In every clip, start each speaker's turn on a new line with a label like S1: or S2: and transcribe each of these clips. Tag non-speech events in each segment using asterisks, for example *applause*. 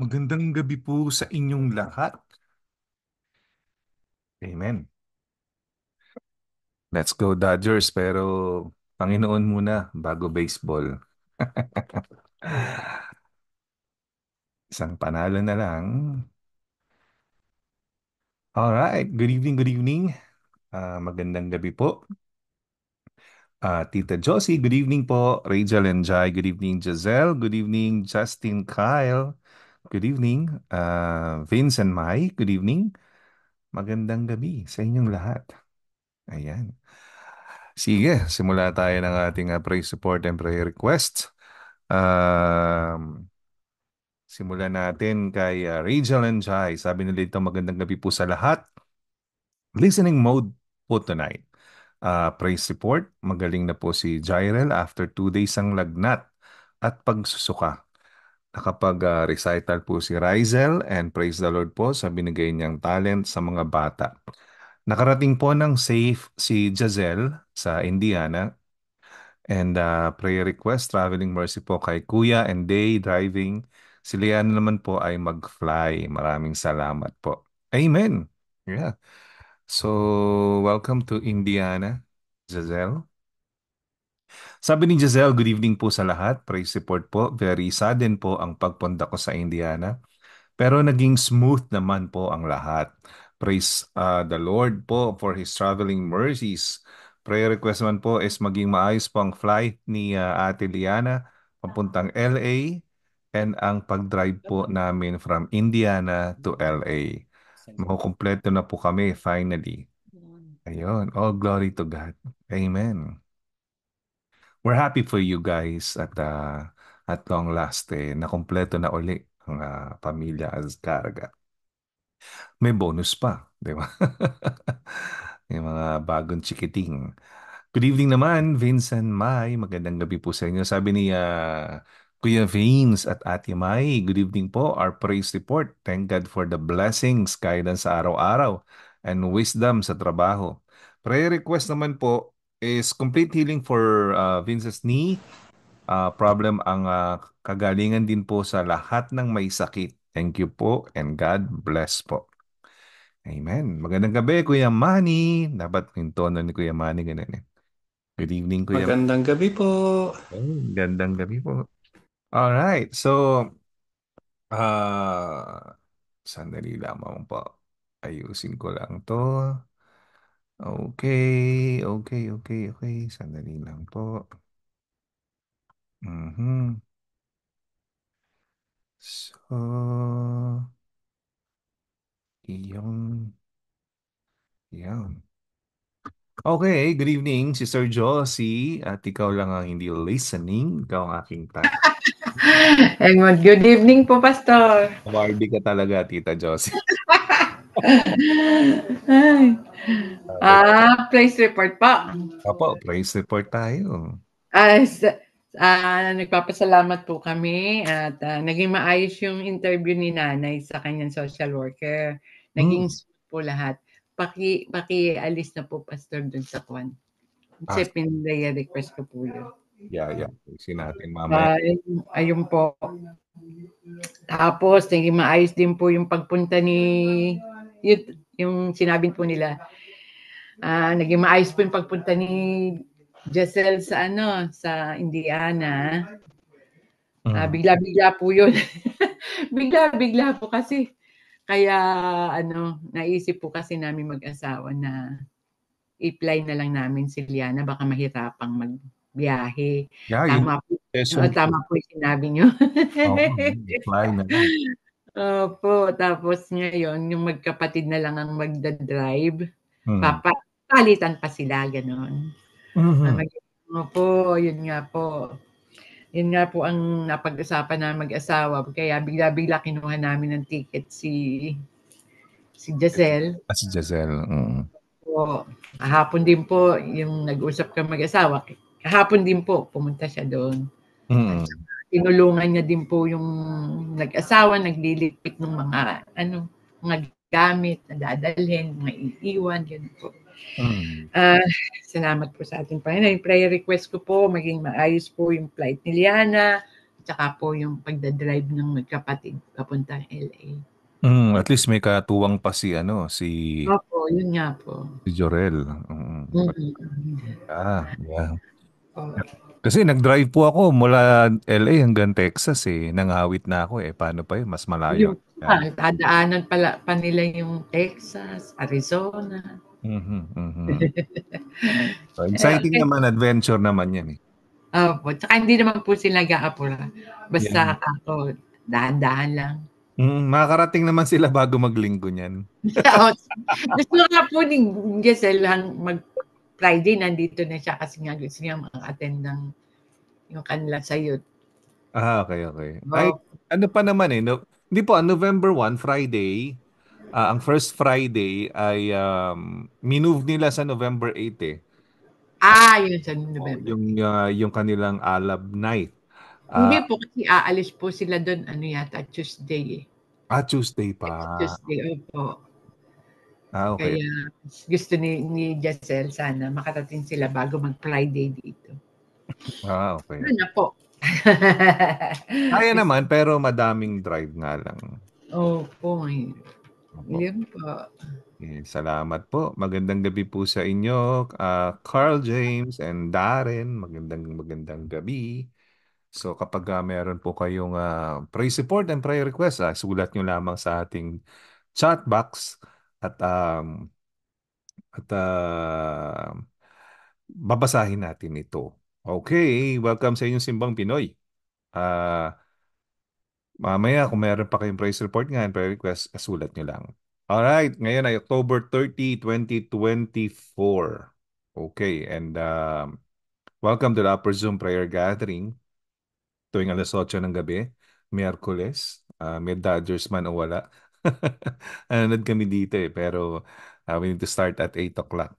S1: Magandang gabi po sa inyong
S2: lahat. Amen. Let's go Dodgers, pero Panginoon muna bago baseball. *laughs* Isang panalo na lang. All right, good evening, good evening. Uh, magandang gabi po. Uh, Tita Josie, good evening po. Rachel and Jai, good evening. Giselle, good evening. Justin, Kyle, Good evening, uh, ah, Vince and Mai. Good evening. Magandang gabi sa inyong lahat. Ayan. Sige, simula tayo ng ating uh, praise support and prayer requests. Um, simulan natin kay uh, Rachel and Jai. Sabi nila dito, magandang gabi po sa lahat. Listening mode po tonight. Uh, praise support. magaling na po si Jirel after two days ang lagnat at pagsusuka nakapag-recital po si Rizel and praise the Lord po sa binigay niyang talent sa mga bata. Nakarating po ng safe si Jazelle sa Indiana and uh, prayer request, traveling mercy po kay Kuya and Day driving. Si Liana naman po ay mag-fly. Maraming salamat po. Amen. Yeah. So, welcome to Indiana, Jazelle. Sabi ni Giselle, good evening po sa lahat. Praise support po. Very sudden po ang pagpunta ko sa Indiana. Pero naging smooth naman po ang lahat. Praise uh, the Lord po for His traveling mercies. Prayer request man po is maging maayos po ang flight ni uh, Ate Liana papuntang LA and ang pag-drive po namin from Indiana to LA. Makukumpleto na po kami finally. Ayun. All glory to God. Amen. We're happy for you guys at uh, at long last eh, nakumpleto na uli ang uh, pamilya Azcarga. May bonus pa, di ba? *laughs* Yung mga bagong chikiting. Good evening naman, Vincent Mai. Magandang gabi po sa inyo. Sabi ni uh, Kuya Vince at Ate Mai, good evening po. Our praise report. Thank God for the blessings, guidance sa araw-araw, and wisdom sa trabaho. Prayer request naman po, is complete healing for uh, Vince's knee uh, problem ang uh, kagalingan din po sa lahat ng may sakit. Thank you po and God bless po. Amen. Magandang gabi, Kuya Manny. Dapat yung tono ni Kuya Manny ganun eh. Good evening, Kuya.
S3: Magandang gabi po. Oh,
S2: magandang gabi po. All right. So, uh, sandali lamang po. Ayusin ko lang to. Okay, okay, okay, okay. Sandali lang po. Mm-hmm. So, yung, yan. Okay, good evening, Sister Josie. At ikaw lang ang hindi listening. Ikaw ang aking tatay. *laughs* Good evening po, Pastor. Wardy ka talaga, Tita Josie. *laughs*
S4: ah, place report pa.
S2: Apo, place report tayo.
S4: Ah, uh, uh, nagpapasalamat po kami at uh, naging maayos yung interview ni nanay sa kanyang social worker. Naging mm. po lahat. Paki, paki-alis na po, Pastor, dun sa kwan. Kasi ah. pinilaya request ko po yun.
S2: Yeah, yeah. Isin natin, mama. Uh, ah,
S4: ayun po. Tapos, naging maayos din po yung pagpunta ni yun, yung sinabi po nila. Uh, naging maayos po yung pagpunta ni Jessel sa ano, sa Indiana. Uh, bigla-bigla po yun. *laughs* bigla-bigla po kasi. Kaya ano, naisip po kasi namin mag-asawa na i fly na lang namin si Liana. Baka mahirapang magbiyahe. Yeah, tama yun. po.
S2: Yes, tama
S4: po yung sinabi nyo. oh, i-fly na lang. *laughs* Opo, tapos ngayon, yung magkapatid na lang ang magdadrive. Hmm. papalitan pa sila, gano'n. Mm-hmm. Uh, ah, po, yun nga po. Yun nga po ang napag-usapan na mag-asawa. Kaya bigla-bigla kinuha namin ng ticket si si Giselle.
S2: Ah, si Giselle. Mm. Mm-hmm.
S4: Po, kahapon din po, yung nag-usap ka mag-asawa, kahapon din po, pumunta siya doon. Mm. Mm-hmm. At tinulungan niya din po yung nag-asawa, naglilipik ng mga ano, mga gamit na dadalhin, mga iiwan, ganun po. Mm. Uh, salamat po sa ating Panginoon. Yung prayer request ko po, maging maayos po yung flight ni Liana, at saka po yung pagdadrive ng magkapatid papuntang LA.
S2: Mm, at least may katuwang pa si ano si
S4: Opo, yun nga po.
S2: Si Jorel. Mm.
S4: Mm-hmm.
S2: Ah, yeah. Oh. Kasi nag-drive po ako mula LA hanggang Texas eh. Nangawit na ako eh. Paano pa yun? Mas malayo. Yung,
S4: ah, tadaanan pala pa nila yung Texas, Arizona.
S2: Mm-hmm, mm-hmm. *laughs* so, exciting okay. Eh, naman, adventure naman yan eh.
S4: Opo. Oh, Tsaka hindi naman po sila gaapura. Basta yeah. ako, dahan-dahan lang.
S2: Mm, makakarating naman sila bago maglinggo niyan.
S4: *laughs* Gusto nga po ni Giselle mag Friday, nandito na siya kasi nga gusto niya mag-attend ng yung kanila sa youth.
S2: Ah, okay, okay. So, Ay, ano pa naman eh, no, hindi po, ah, November 1, Friday, uh, ang first Friday ay um, minove nila sa November 8 eh.
S4: Ah, yun sa oh, November.
S2: yung, uh, yung kanilang Alab Night. Uh, Hindi
S4: po kasi aalis po sila doon ano yata Tuesday eh.
S2: Ah, Tuesday pa.
S4: Tuesday, opo. Ah, okay. Kaya gusto ni, ni Jessel sana makatating sila bago mag-Friday dito.
S3: Ah, okay. Ano
S4: na po. *laughs* Kaya naman,
S2: pero madaming drive nga lang.
S4: Opo. Oh, Opo. Yun po.
S2: Okay, salamat po. Magandang gabi po sa inyo, uh, Carl James and Darren. Magandang magandang gabi. So kapag uh, meron po kayong uh, ah, prayer support and prayer request, uh, sulat nyo lamang sa ating chat box at um, at uh, babasahin natin ito. Okay, welcome sa inyong Simbang Pinoy. Uh, mamaya kung meron pa kayong price report nga and request, sulat nyo lang. Alright, ngayon ay October 30, 2024. Okay, and uh, welcome to the Upper Zoom Prayer Gathering tuwing alas 8 ng gabi, Miyerkules, uh, may Dodgers man o wala. *laughs* Nanonood kami dito eh, pero uh, we need to start at 8 o'clock.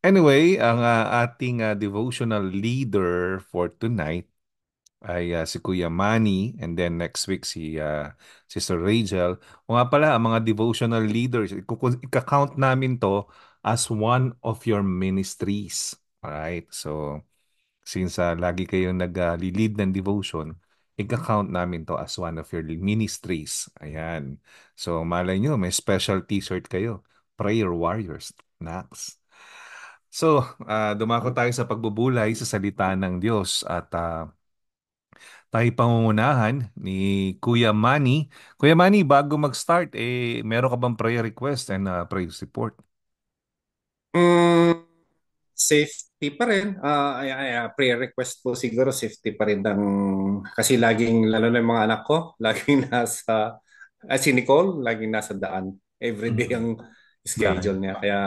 S2: Anyway, ang uh, ating uh, devotional leader for tonight ay uh, si Kuya Manny and then next week si uh, Sister Rachel. O nga pala, ang mga devotional leaders, ikakount namin to as one of your ministries. Alright, so since uh, lagi kayong nag-lead uh, ng devotion, i-count namin to as one of your ministries. Ayan. So malay nyo, may special t-shirt kayo. Prayer Warriors. Next. So, uh, dumako tayo sa pagbubulay sa salita ng Diyos at uh, tayo pangungunahan ni Kuya Manny. Kuya Manny, bago mag-start, eh, meron
S3: ka bang prayer request and uh, prayer support? Mm, safety pa rin. Uh, ay, ay, ah, pre-request po siguro safety pa rin ng kasi laging lalo na yung mga anak ko, *laughs* laging nasa uh, si Nicole, laging nasa daan. Every day mm-hmm. ang schedule niya. Kaya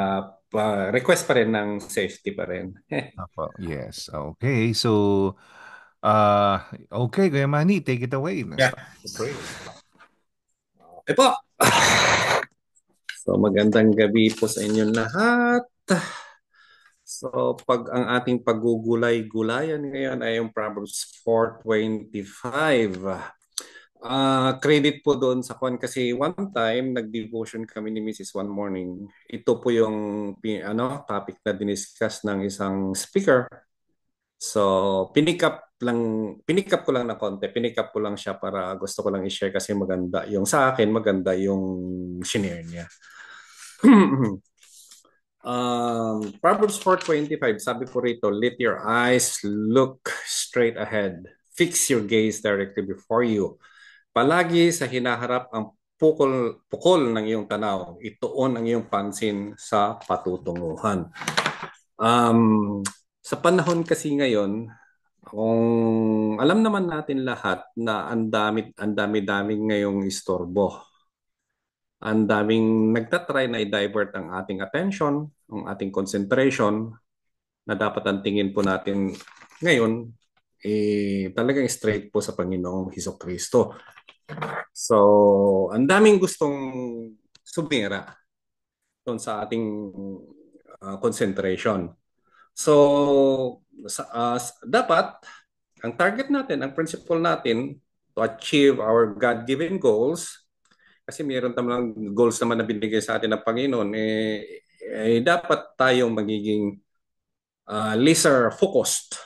S3: uh, request pa rin ng safety pa rin.
S2: *laughs* yes. Okay. So Uh, okay, Kuya Manny, take it away.
S3: Yeah. Eh *laughs* po. so magandang gabi po sa inyong lahat. So pag ang ating paggugulay-gulayan ngayon ay yung Proverbs 4.25. Uh, ah, credit po doon sa kwan kasi one time nag-devotion kami ni Mrs. One Morning. Ito po yung ano, topic na diniscuss ng isang speaker. So pinikap lang, pinikap ko lang na konti. pinikap ko lang siya para gusto ko lang i-share kasi maganda yung sa akin, maganda yung shinare niya. *clears throat* Um, Proverbs 4.25, sabi po rito, let your eyes look straight ahead. Fix your gaze directly before you. Palagi sa hinaharap ang pukol, pukol ng iyong tanaw. Ituon ang iyong pansin sa patutunguhan. Um, sa panahon kasi ngayon, kung alam naman natin lahat na ang dami ang dami-daming ngayong istorbo ang daming nagtatry na i-divert ang ating attention, ang ating concentration, na dapat ang tingin po natin ngayon, eh, talagang straight po sa Panginoong Hiso Kristo. So, ang daming gustong sumira doon sa ating uh, concentration. So, sa, uh, dapat, ang target natin, ang principle natin to achieve our God-given goals – kasi meron naman goals naman na binigay sa atin ng Panginoon. Eh, eh dapat tayong magiging uh, laser focused.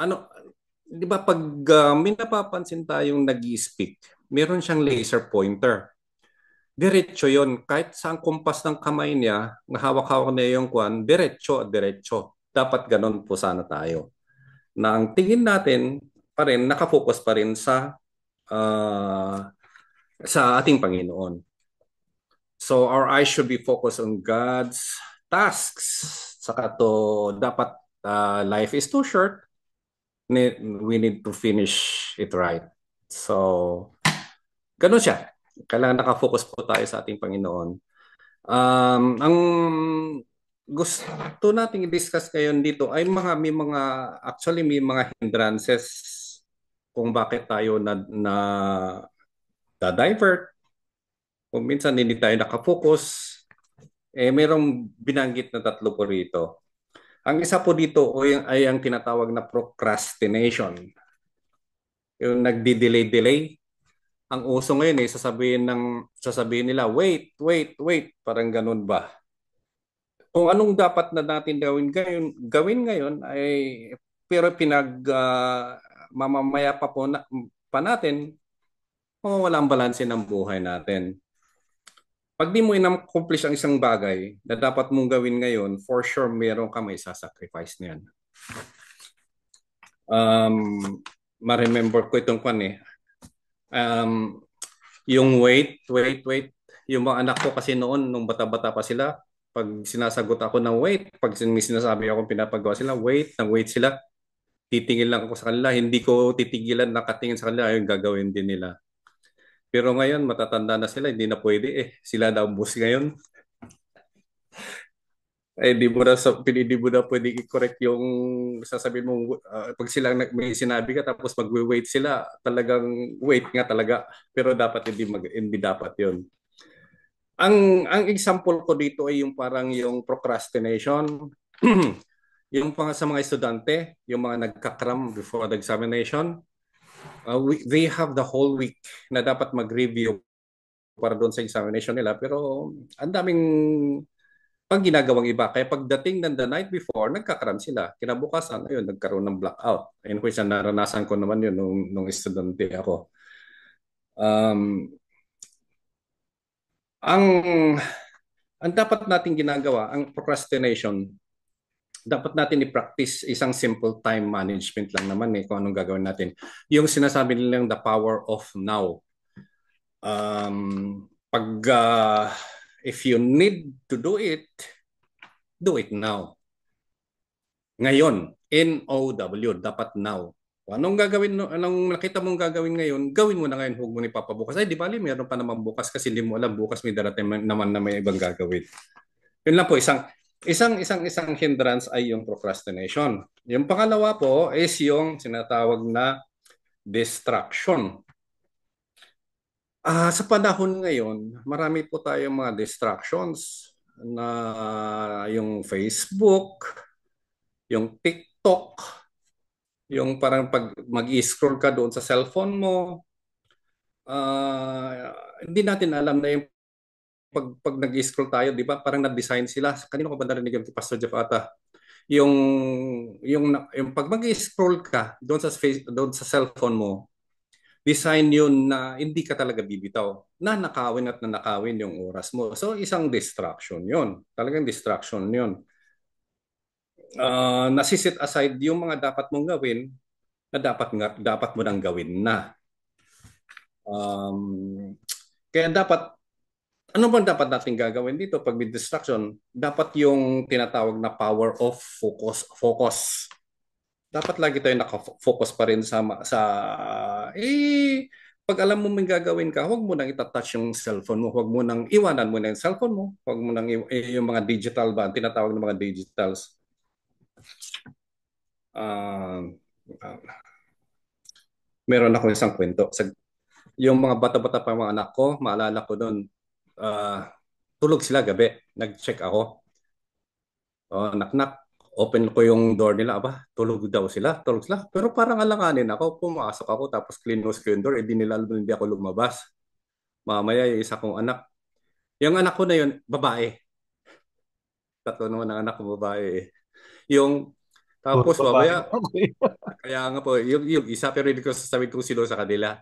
S3: Ano, di ba pag uh, may napapansin tayong nag speak meron siyang laser pointer. Diretso yon Kahit saan kumpas ng kamay niya, nahawak-hawak niya yung kwan, diretso, diretso. Dapat ganun po sana tayo. Na ang tingin natin pa rin, nakafocus pa rin sa uh, sa ating Panginoon. So our eyes should be focused on God's tasks. Saka to dapat uh, life is too short. We need to finish it right. So ganun siya. Kailangan nakafocus po tayo sa ating Panginoon. Um, ang gusto nating i-discuss ngayon dito ay mga may mga actually may mga hindrances kung bakit tayo na, na da-divert. Kung minsan hindi tayo nakafocus, eh mayroong binanggit na tatlo po rito. Ang isa po dito o yung, ay ang tinatawag na procrastination. Yung nagdi-delay-delay. Ang uso ngayon eh sasabihin ng sasabihin nila, "Wait, wait, wait." Parang ganun ba? Kung anong dapat na natin gawin ngayon, gawin ngayon ay pero pinag uh, mamamaya pa po na, pa natin mawawala ang balanse ng buhay natin. Pag di mo inaccomplish ang isang bagay na dapat mong gawin ngayon, for sure meron ka may sasacrifice na yan. Um, ma-remember ko itong kwan eh. Um, yung wait, wait, wait. Yung mga anak ko kasi noon, nung bata-bata pa sila, pag sinasagot ako ng wait, pag may sinasabi ako pinapagawa sila, wait, na wait sila, titingin lang ako sa kanila, hindi ko titigilan nakatingin sa kanila, ayun gagawin din nila. Pero ngayon, matatanda na sila, hindi na pwede eh. Sila na bus ngayon. eh, hindi mo na, hindi mo na pwede i-correct yung sasabihin mo, uh, ah, pag sila may sinabi ka, tapos mag-wait sila, talagang wait nga talaga. Pero dapat hindi, mag, hindi dapat yon ang ang example ko dito ay yung parang yung procrastination. *clears throat* yung pang sa mga estudyante, yung mga nagkakram before the examination, uh, we, they have the whole week na dapat mag-review para doon sa examination nila. Pero ang daming pang ginagawang iba. Kaya pagdating ng the night before, nagkakaram sila. Kinabukasan, ayun, nagkaroon ng blackout. In which, naranasan ko naman yun nung, nung estudyante ako. Um, ang ang dapat nating ginagawa, ang procrastination, dapat natin i-practice isang simple time management lang naman eh kung anong gagawin natin. Yung sinasabi nilang the power of now. Um, pag uh, if you need to do it, do it now. Ngayon, N-O-W, dapat now. Anong gagawin, anong nakita mong gagawin ngayon, gawin mo na ngayon, huwag mo ni papabukas. Ay, di bali, mayroon pa naman bukas kasi hindi mo alam, bukas may darating naman na may ibang gagawin. Yun lang po, isang Isang isang isang hindrance ay yung procrastination. Yung pangalawa po is yung sinatawag na distraction. Ah, uh, sa panahon ngayon, marami po tayong mga distractions na yung Facebook, yung TikTok, yung parang pag mag-scroll ka doon sa cellphone mo, uh, hindi natin alam na yung pag, pag nag-scroll tayo, di ba, parang na-design sila. Kanino ko ba narinig yung Pastor Jeff ata? Yung, yung, yung pag mag-scroll ka doon sa, face, doon sa cellphone mo, design yun na hindi ka talaga bibitaw. Na nakawin at nanakawin yung oras mo. So isang distraction yun. Talagang distraction yun. Uh, ah, nasisit aside yung mga dapat mong gawin na dapat dapat mo nang gawin na. Um, kaya dapat ano ba dapat natin gagawin dito pag may distraction? Dapat yung tinatawag na power of focus. Focus. Dapat lagi tayo nakafocus pa rin sa, sa eh, pag alam mo may gagawin ka, huwag mo nang itatouch yung cellphone mo. Huwag mo nang iwanan mo na yung cellphone mo. Huwag mo nang eh, yung mga digital ba, tinatawag ng mga digitals. Uh, uh, meron ako isang kwento. Sa, yung mga bata-bata pa mga anak ko, maalala ko doon, uh, tulog sila gabi. Nag-check ako. Oh, naknak. Open ko yung door nila. Aba, tulog daw sila. Tulog sila. Pero parang alanganin ako. Pumasok ako tapos close ko yung door. Eh, di nila hindi ako lumabas. Mamaya yung isa kong anak. Yung anak ko na yun, babae. Tatlo naman ang anak ko, babae. Eh. Yung tapos oh, babaya, kaya nga po, yung, yung isa pero hindi ko sasabihin kung sino sa kanila.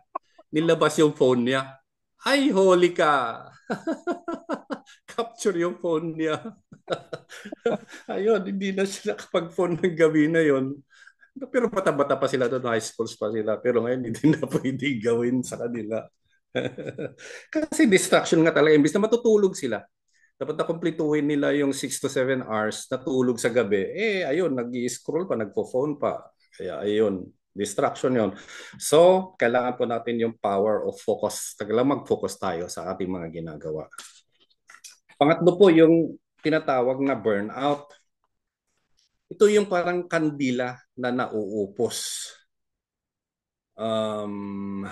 S3: Nilabas yung phone niya. Ay, holy ka! Capture yung phone niya. *laughs* Ayun, hindi na sila kapag phone ng gabi na yon. Pero bata-bata pa sila doon, high schools pa sila. Pero ngayon, hindi na *laughs* pwedeng gawin sa kanila. *laughs* Kasi distraction nga talaga. Imbis na matutulog sila, dapat na kumpletuhin nila yung 6 to 7 hours na tulog sa gabi. Eh, ayun, nag scroll pa, nagpo-phone pa. Kaya ayun, Distraction yon. So, kailangan po natin yung power of focus. Kailangan mag-focus tayo sa ating mga ginagawa. Pangatlo po, yung tinatawag na burnout. Ito yung parang kandila na nauupos. Um,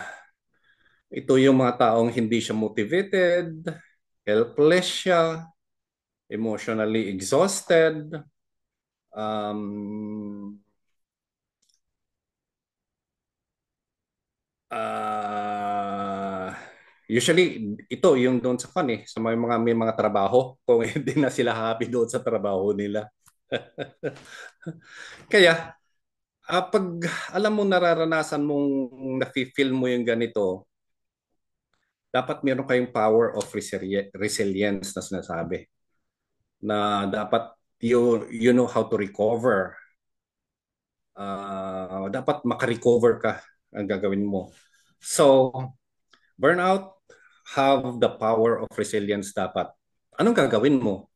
S3: ito yung mga taong hindi siya motivated, helpless siya, emotionally exhausted, um, uh, usually ito yung doon sa kan eh sa may mga may mga trabaho kung *laughs* hindi na sila happy doon sa trabaho nila. *laughs* Kaya uh, pag alam mo nararanasan mong nafi-feel mo yung ganito, dapat meron kayong power of resili- resilience na sinasabi na dapat you you know how to recover. Uh, dapat makarecover ka ang gagawin mo. So, burnout have the power of resilience dapat. Anong gagawin mo?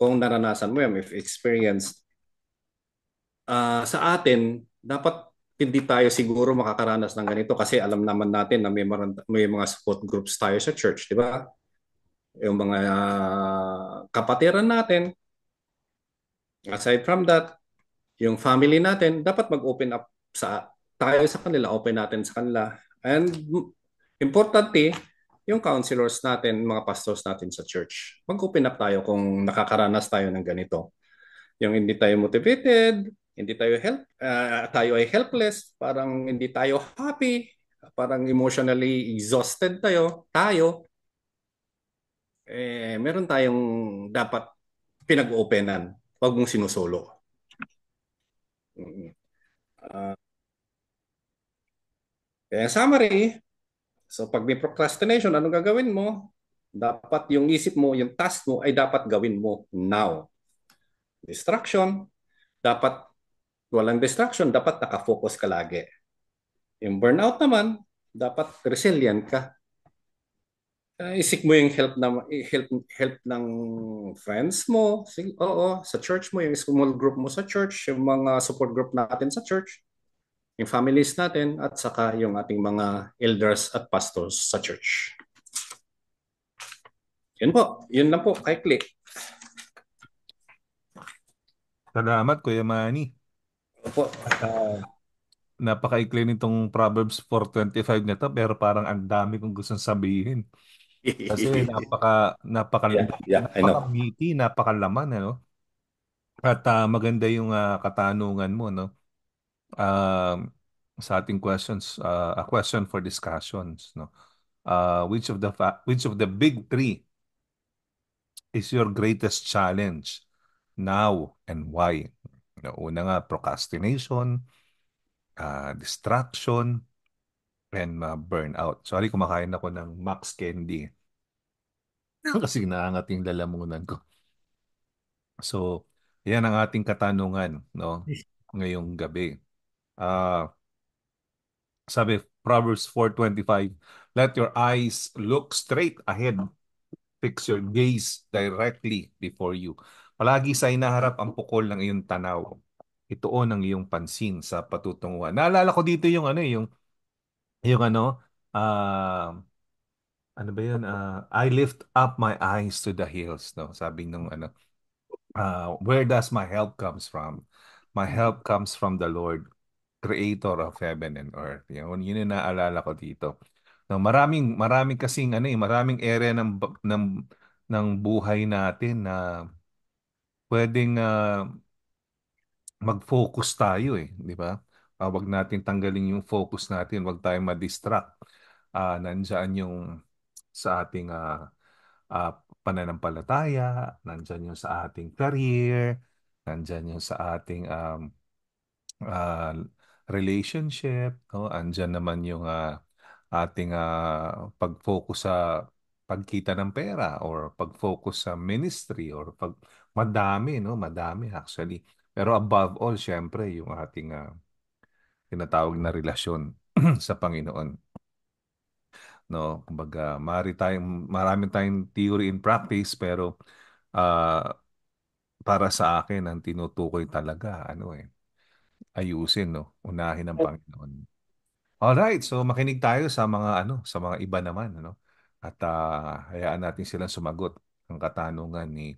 S3: Kung naranasan mo yan, if experienced, uh, sa atin, dapat hindi tayo siguro makakaranas ng ganito kasi alam naman natin na may, mar- may mga support groups tayo sa church, di ba? Yung mga uh, kapatiran natin. Aside from that, yung family natin, dapat mag-open up sa tayo sa kanila, open natin sa kanila. And importante, yung counselors natin, mga pastors natin sa church, mag-open up tayo kung nakakaranas tayo ng ganito. Yung hindi tayo motivated, hindi tayo help uh, tayo ay helpless, parang hindi tayo happy, parang emotionally exhausted tayo, tayo eh meron tayong dapat pinag-openan. Huwag mong sinusolo. Uh, mm-hmm. ah, kaya summary, so pag may procrastination, anong gagawin mo? Dapat yung isip mo, yung task mo ay dapat gawin mo now. Distraction, dapat walang distraction, dapat nakafocus ka lagi. Yung burnout naman, dapat resilient ka. Uh, eh, isik mo yung help na help help ng friends mo. Sige, oo, sa church mo, yung small group mo sa church, yung mga support group natin sa church yung families natin at saka yung ating mga elders at pastors sa church. Yun po. Yun lang po. click. Salamat,
S2: Kuya Manny.
S3: Opo. Uh, ah,
S2: napaka-ikli nitong Proverbs 4.25 nito pero parang ang dami kong gustong sabihin. Kasi *laughs* napaka, napaka, yeah, yeah, napaka meaty, napaka laman, ano? At uh, maganda yung uh, katanungan mo, no? um, sa ating questions, uh, a question for discussions. No? Uh, which of the which of the big three is your greatest challenge now and why? No, una nga, procrastination, uh, distraction, and uh, burnout. Sorry, kumakain ako ng Max Candy. *laughs* Kasi naangat yung lalamunan ko. So, yan ang ating katanungan no, ngayong gabi. Uh, sabi, Proverbs 4.25, Let your eyes look straight ahead. Fix your gaze directly before you. Palagi sa inaharap ang pukol ng iyong tanaw. Ituon ang iyong pansin sa patutunguhan. Naalala ko dito yung ano, eh, yung, yung ano, uh, ano ba yun? Uh, I lift up my eyes to the hills. No? Sabi nung ano, uh, where does my help comes from? My help comes from the Lord creator of heaven and earth. Yun, yun yung naalala ko dito. No, maraming maraming kasi ano eh, maraming area ng ng ng buhay natin na pwedeng uh, mag-focus tayo eh, di ba? Uh, wag natin tanggalin yung focus natin, wag tayong ma-distract. Uh, nandiyan yung sa ating uh, uh, pananampalataya, nandiyan yung sa ating career, nandiyan yung sa ating um, uh, relationship, no? Andiyan naman yung ah, ating ah, pag-focus sa pagkita ng pera or pag-focus sa ministry or pag madami, no? Madami actually. Pero above all, syempre, yung ating ah, tinatawag na relasyon *clears throat* sa Panginoon. No, kumbaga, mari tayong, marami tayong theory in practice pero uh, para sa akin ang tinutukoy talaga ano eh ayusin, no? Unahin ng Panginoon. All right, so makinig tayo sa mga ano, sa mga iba naman, no At ah, hayaan natin silang sumagot ang katanungan ni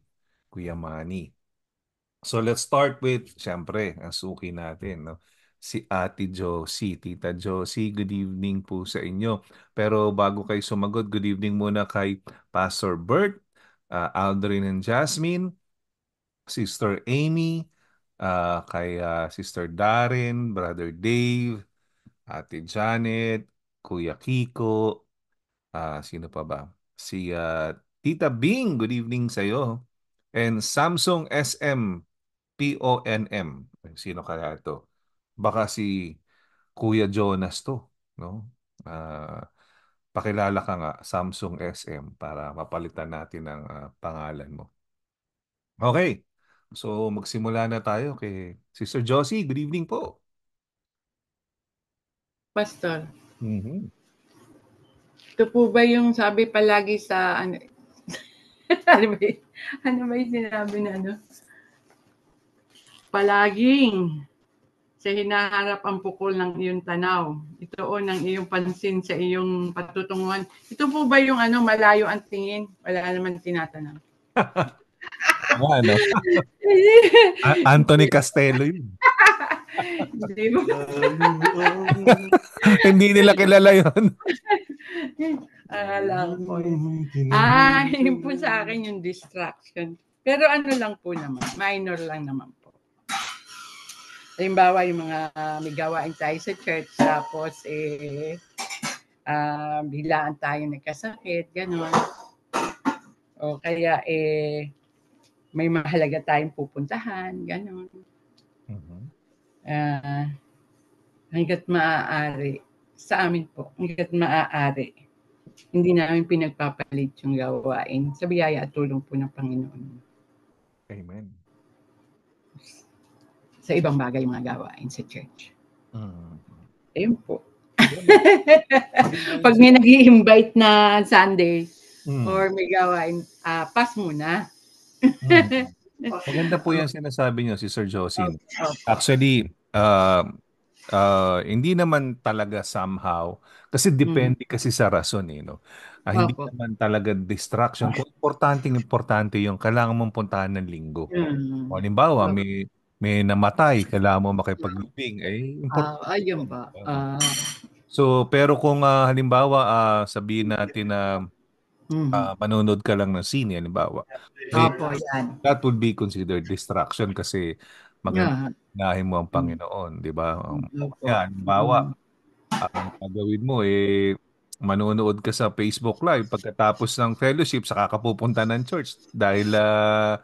S2: Kuya Manny. So let's start with, syempre, ang suki natin, no? Si Ate Josie, Tita Josie, good evening po sa inyo. Pero bago kayo sumagot, good evening muna kay Pastor Bert, ah, Aldrin and Jasmine, Sister Amy, uh, kay uh, Sister Darin, Brother Dave, Ate Janet, Kuya Kiko, uh, sino pa ba? Si uh, Tita Bing, good evening sa iyo. And Samsung SM PONM. Sino kaya ito? Baka si Kuya Jonas to, no? Uh, pakilala ka nga, Samsung SM, para mapalitan natin ang uh, pangalan mo. Okay. So magsimula na tayo kay Sister Josie. Good evening po. Pastor. Mm-hmm.
S4: Ito po ba yung sabi palagi sa ano, *laughs* ano, ba, ano ba yung sinabi na ano? Palaging sa hinaharap ang pukol ng iyong tanaw. Ito o ng iyong pansin sa iyong patutunguhan. Ito po ba yung ano, malayo ang tingin? Wala naman tinatanaw. *laughs* Nga, ano? *laughs*
S2: Anthony Castello yun. Hindi *laughs* nila kilala yun.
S4: Akala ko Ah, yun po sa akin yung distraction. Pero ano lang po naman, minor lang naman po. Halimbawa, yung mga uh, may gawain tayo sa church, tapos eh, uh, ah, bilaan tayo nagkasakit, gano'n. O kaya eh, may mahalaga tayong pupuntahan, ganun. Mm-hmm. Uh, hanggat maaari, sa amin po, hanggat maaari, hindi namin pinagpapalit yung gawain sa biyaya at tulong po ng Panginoon. Amen. Sa ibang bagay mga gawain sa church. Mm. Ayun po. *laughs* Pag may nag invite na Sunday mm. or may gawain, uh, ah, pass muna. Hmm. *laughs* Maganda
S2: po yung sinasabi niyo si Sir Josin. Actually, uh, uh, hindi naman talaga somehow kasi hmm. depende kasi sa rason eh no. Uh, hindi Opo. naman talaga distraction. Kung importante importante 'yung kailangan mong puntahan ng linggo. Mm. O halimbawa, may may namatay, kailangan mo makipaglibing eh importante.
S4: Uh, ayun ba. Uh...
S2: So pero kung uh, halimbawa uh, sabihin natin na uh, mm-hmm. uh, manonood ka lang ng scene, halimbawa. Eh, Opo, yan. That would be considered distraction kasi magnahin yeah. mo ang mm-hmm. Panginoon, di ba? Um, yan, halimbawa, mm-hmm. ang gagawin mo eh, manonood ka sa Facebook Live pagkatapos ng fellowship, saka ka pupunta ng church dahil uh,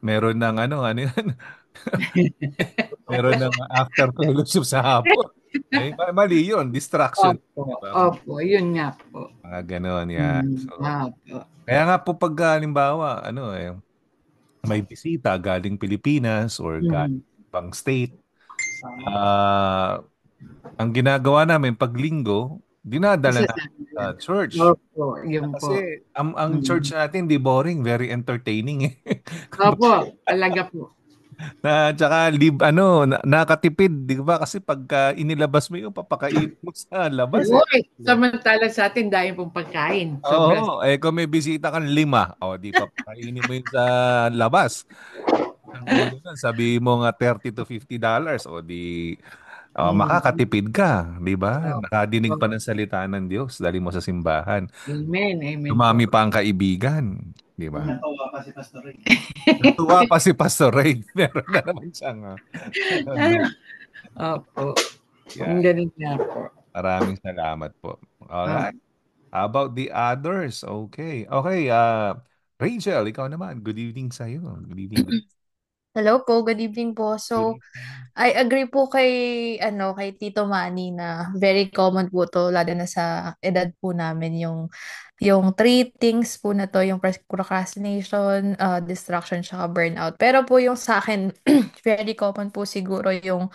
S2: meron ng ano, ano yan, *laughs* *laughs* Meron ng after fellowship sa hapon. Eh, mali yun, distraction.
S4: Opo, opo, yun nga
S2: po. Mga ganon yan. Mm, so, opo. Kaya nga po pag halimbawa, ano eh, may bisita galing Pilipinas or mm. galing pang state, uh, ang ginagawa namin pag linggo, dinadala na sa uh, church. Opo, yun po. Kasi ang, ang mm. church natin, di boring, very entertaining. Eh.
S4: opo, *laughs* talaga po
S2: na tsaka lib ano na, nakatipid di ba kasi pagka inilabas mo yung papakain mo sa labas Uy,
S4: eh. samantala sa atin dahil pong pagkain so,
S2: oh, eh kung may bisita kang lima o oh, di papakainin mo yun sa labas sabi mo nga 30 to 50 dollars o di Oh, mm. makakatipid ka, 'di ba? Nakadinig pa ng salita ng Diyos dali mo sa simbahan.
S4: Amen, amen.
S2: Dumami pa ang kaibigan di ba?
S4: Natuwa pa si Pastor Ray. *laughs*
S2: Natuwa pa si Pastor Ray. *laughs* Meron na naman siyang... Uh,
S4: *laughs* Opo. Yeah. Ang galing niya po.
S2: Maraming salamat po. Alright. Ah. about the others? Okay. Okay, uh, Rachel, ikaw naman. Good evening sa iyo. Good evening. *clears throat*
S5: Hello po, good evening po. So, I agree po kay ano kay Tito Manny na very common po to lalo na sa edad po namin yung yung three things po na 'to, yung procrastination, ah, distraction, saka burnout. Pero po yung sa akin, *clears throat* very common po siguro yung,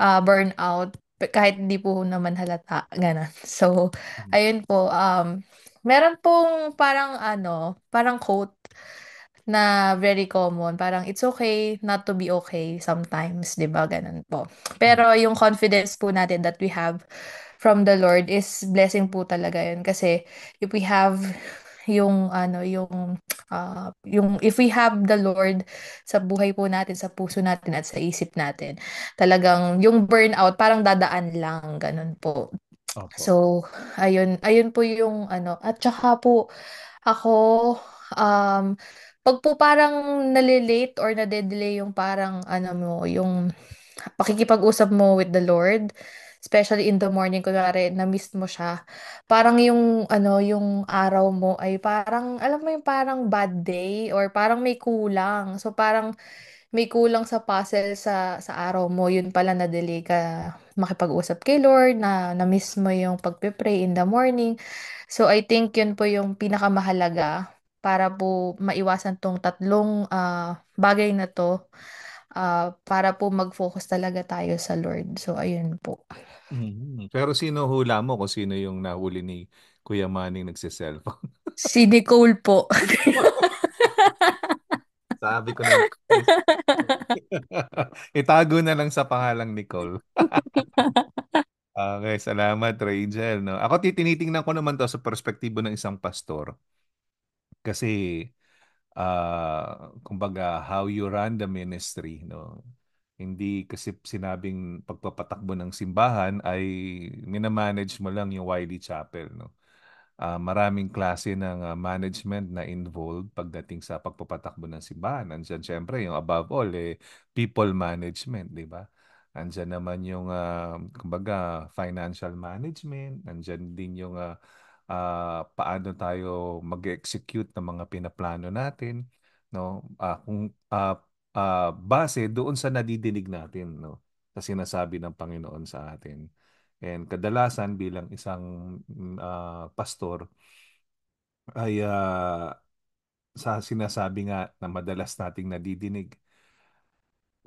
S5: ah, burnout kahit hindi po naman halata, ganun. *laughs* So, hmm. ayun po, um, meron pong parang ano, parang quote na very common, parang, "It's okay not to be okay sometimes." 'Di ba, ganun po. Hmm. Pero yung confidence po natin that we have from the Lord is blessing po talaga yun. Kasi if we have yung ano yung uh, yung if we have the Lord sa buhay po natin sa puso natin at sa isip natin talagang yung burnout parang dadaan lang ganun po Opo. so ayun ayun po yung ano at saka po ako um pag po parang nalilate or nadedelay yung parang ano mo yung pakikipag-usap mo with the Lord especially in the morning, kunwari, na-miss mo siya, parang yung, ano, yung araw mo ay parang, alam mo yung parang bad day or parang may kulang. So, parang may kulang sa puzzle sa, sa araw mo. Yun pala na-delay ka makipag-usap kay Lord, na na-miss mo yung pagpe-pray in the morning. So, I think yun po yung pinakamahalaga para po maiwasan tong tatlong ah, bagay na to ah, para po mag-focus talaga tayo sa Lord. So, ayun po.
S2: Mm. Pero sino hula mo kung sino yung nahuli ni Kuya Manning nagse-cellphone?
S5: *laughs* Si Nicole po.
S2: Sabi ko na. *laughs* Itago na lang sa pangalang Nicole. *laughs* okay, salamat Rachel. No? Ako tinitingnan ko naman to sa perspektibo ng isang pastor. Kasi, uh, kumbaga, how you run the ministry. No? Hindi kasi sinabing pagpapatakbo ng simbahan ay minamanage mo lang yung Wiley Chapel. No? Uh, maraming klase ng uh, management na involved pagdating sa pagpapatakbo ng simbahan. Andiyan siyempre yung above all, eh, people management, di ba? Andiyan naman yung, uh, kumbaga, financial management. Andiyan din yung uh, uh, paano tayo mag-execute ng mga pinaplano natin no uh, kung uh, uh, base doon sa nadidinig natin, no? Sa sinasabi ng Panginoon sa atin. And kadalasan bilang isang uh, pastor ay uh, sa sinasabi nga na madalas nating nadidinig,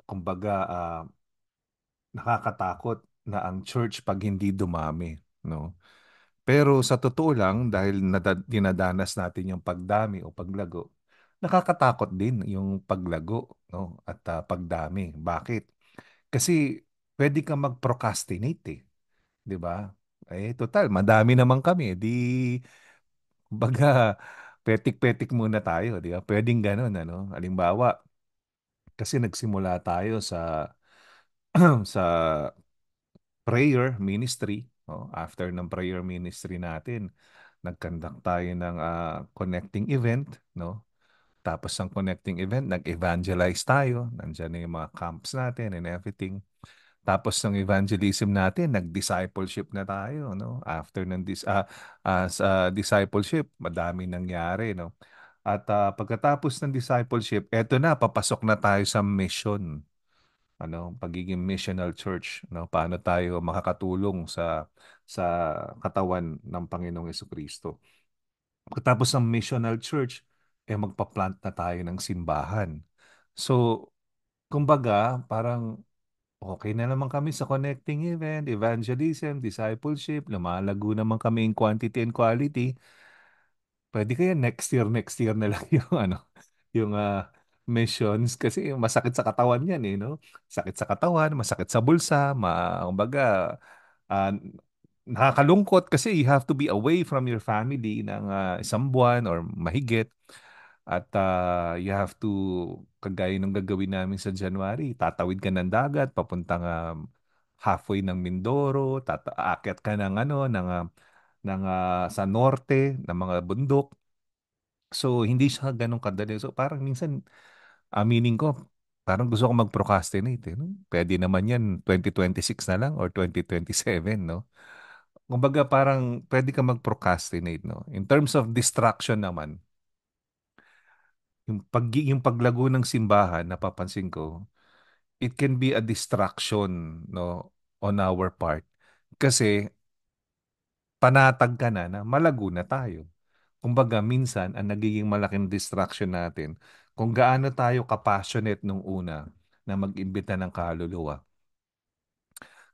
S2: kumbaga uh, nakakatakot na ang church pag hindi dumami, no? Pero sa totoo lang, dahil dinadanas natin yung pagdami o paglago, nakakatakot din yung paglago no? At uh, pagdami. Bakit? Kasi pwede kang mag-procrastinate eh. 'Di ba? Eh total, madami naman kami. Eh, di baga petik-petik muna tayo, 'di ba? Pwedeng ganun ano. Halimbawa, kasi nagsimula tayo sa *clears throat* sa prayer ministry, No? after ng prayer ministry natin, nagkandak tayo ng uh, connecting event, no? Tapos ang connecting event, nag-evangelize tayo. Nandiyan na yung mga camps natin and everything. Tapos ng evangelism natin, nag-discipleship na tayo, no? After ng dis uh, ah, as, uh, discipleship, madami nangyari, no? At uh, pagkatapos ng discipleship, eto na papasok na tayo sa mission. Ano, pagiging missional church, no? Paano tayo makakatulong sa sa katawan ng Panginoong Kristo. Pagkatapos ng missional church, eh magpa-plant na tayo ng simbahan. So, kumbaga, parang okay na naman kami sa connecting event, evangelism, discipleship, lumalago naman kami in quantity and quality. Pwede kaya next year, next year na lang *laughs* yung ano, yung uh, missions kasi masakit sa katawan yan eh, no? Sakit sa katawan, masakit sa bulsa, ma kumbaga uh, nakakalungkot kasi you have to be away from your family ng uh, isang buwan or mahigit at uh, you have to, kagaya nung gagawin namin sa January, tatawid ka ng dagat, papuntang um, halfway ng Mindoro, tata- ka ng, ano, ng, uh, ng uh, sa norte, ng mga bundok. So, hindi siya ganun kadali. So, parang minsan, aminin ko, parang gusto ko mag-procrastinate. Eh, no? Pwede naman yan, 2026 na lang or 2027, no? Kumbaga parang pwede ka mag-procrastinate, no? In terms of distraction naman, yung pag yung paglago ng simbahan napapansin ko it can be a distraction no on our part kasi panatag ka na na malago na tayo kumbaga minsan ang nagiging malaking distraction natin kung gaano tayo kapassionate nung una na mag-imbita ng kaluluwa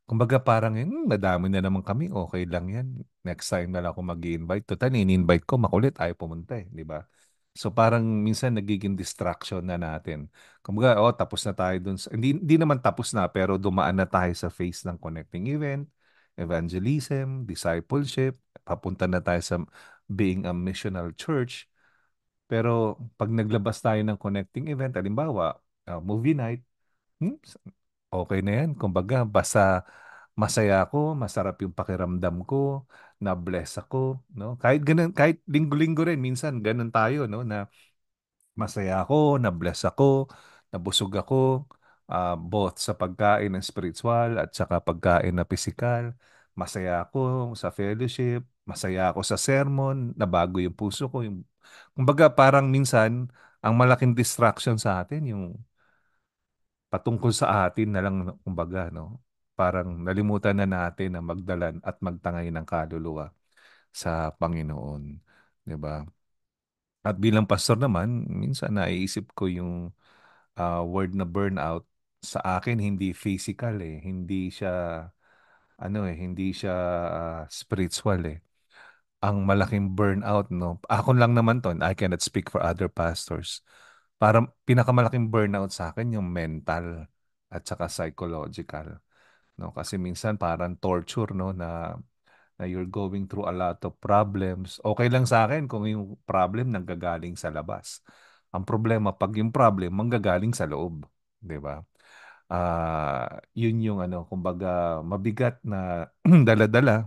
S2: Kumbaga parang, hmm, nadami na naman kami, okay lang yan. Next time na lang ako mag invite Total, in-invite ko, makulit, ayaw pumunta eh, di ba? So parang minsan nagiging distraction na natin. Kumbaga, oh, tapos na tayo dun. Sa, hindi, hindi naman tapos na, pero dumaan na tayo sa phase ng connecting event, evangelism, discipleship, papunta na tayo sa being a missional church. Pero pag naglabas tayo ng connecting event, halimbawa, uh, movie night, hmm, okay na yan. Kumbaga, basta masaya ako, masarap yung pakiramdam ko, na-bless ako, no? Kahit ganun, kahit linggo-linggo rin minsan ganun tayo, no, na masaya ako, na-bless ako, nabusog ako, ah, both sa pagkain ng spiritual at saka pagkain na physical. Masaya ako sa fellowship, masaya ako sa sermon, nabago yung puso ko. Yung... Kumbaga parang minsan, ang malaking distraction sa atin, yung patungkol sa atin na lang, kumbaga, no? parang nalimutan na natin na magdalan at magtangay ng kaluluwa sa Panginoon. 'Di ba? At bilang pastor naman, minsan naiisip ko yung uh, word na burnout sa akin hindi physical eh, hindi siya ano eh, hindi siya uh, spiritual eh. Ang malaking burnout no. Ako lang naman 'ton, I cannot speak for other pastors. Para pinakamalaking burnout sa akin yung mental at saka psychological no kasi minsan parang torture no na na you're going through a lot of problems. Okay lang sa akin kung yung problem nanggagaling sa labas. Ang problema pag yung problem manggagaling sa loob, 'di ba? Uh, yun yung ano, kumbaga mabigat na *clears throat* daladala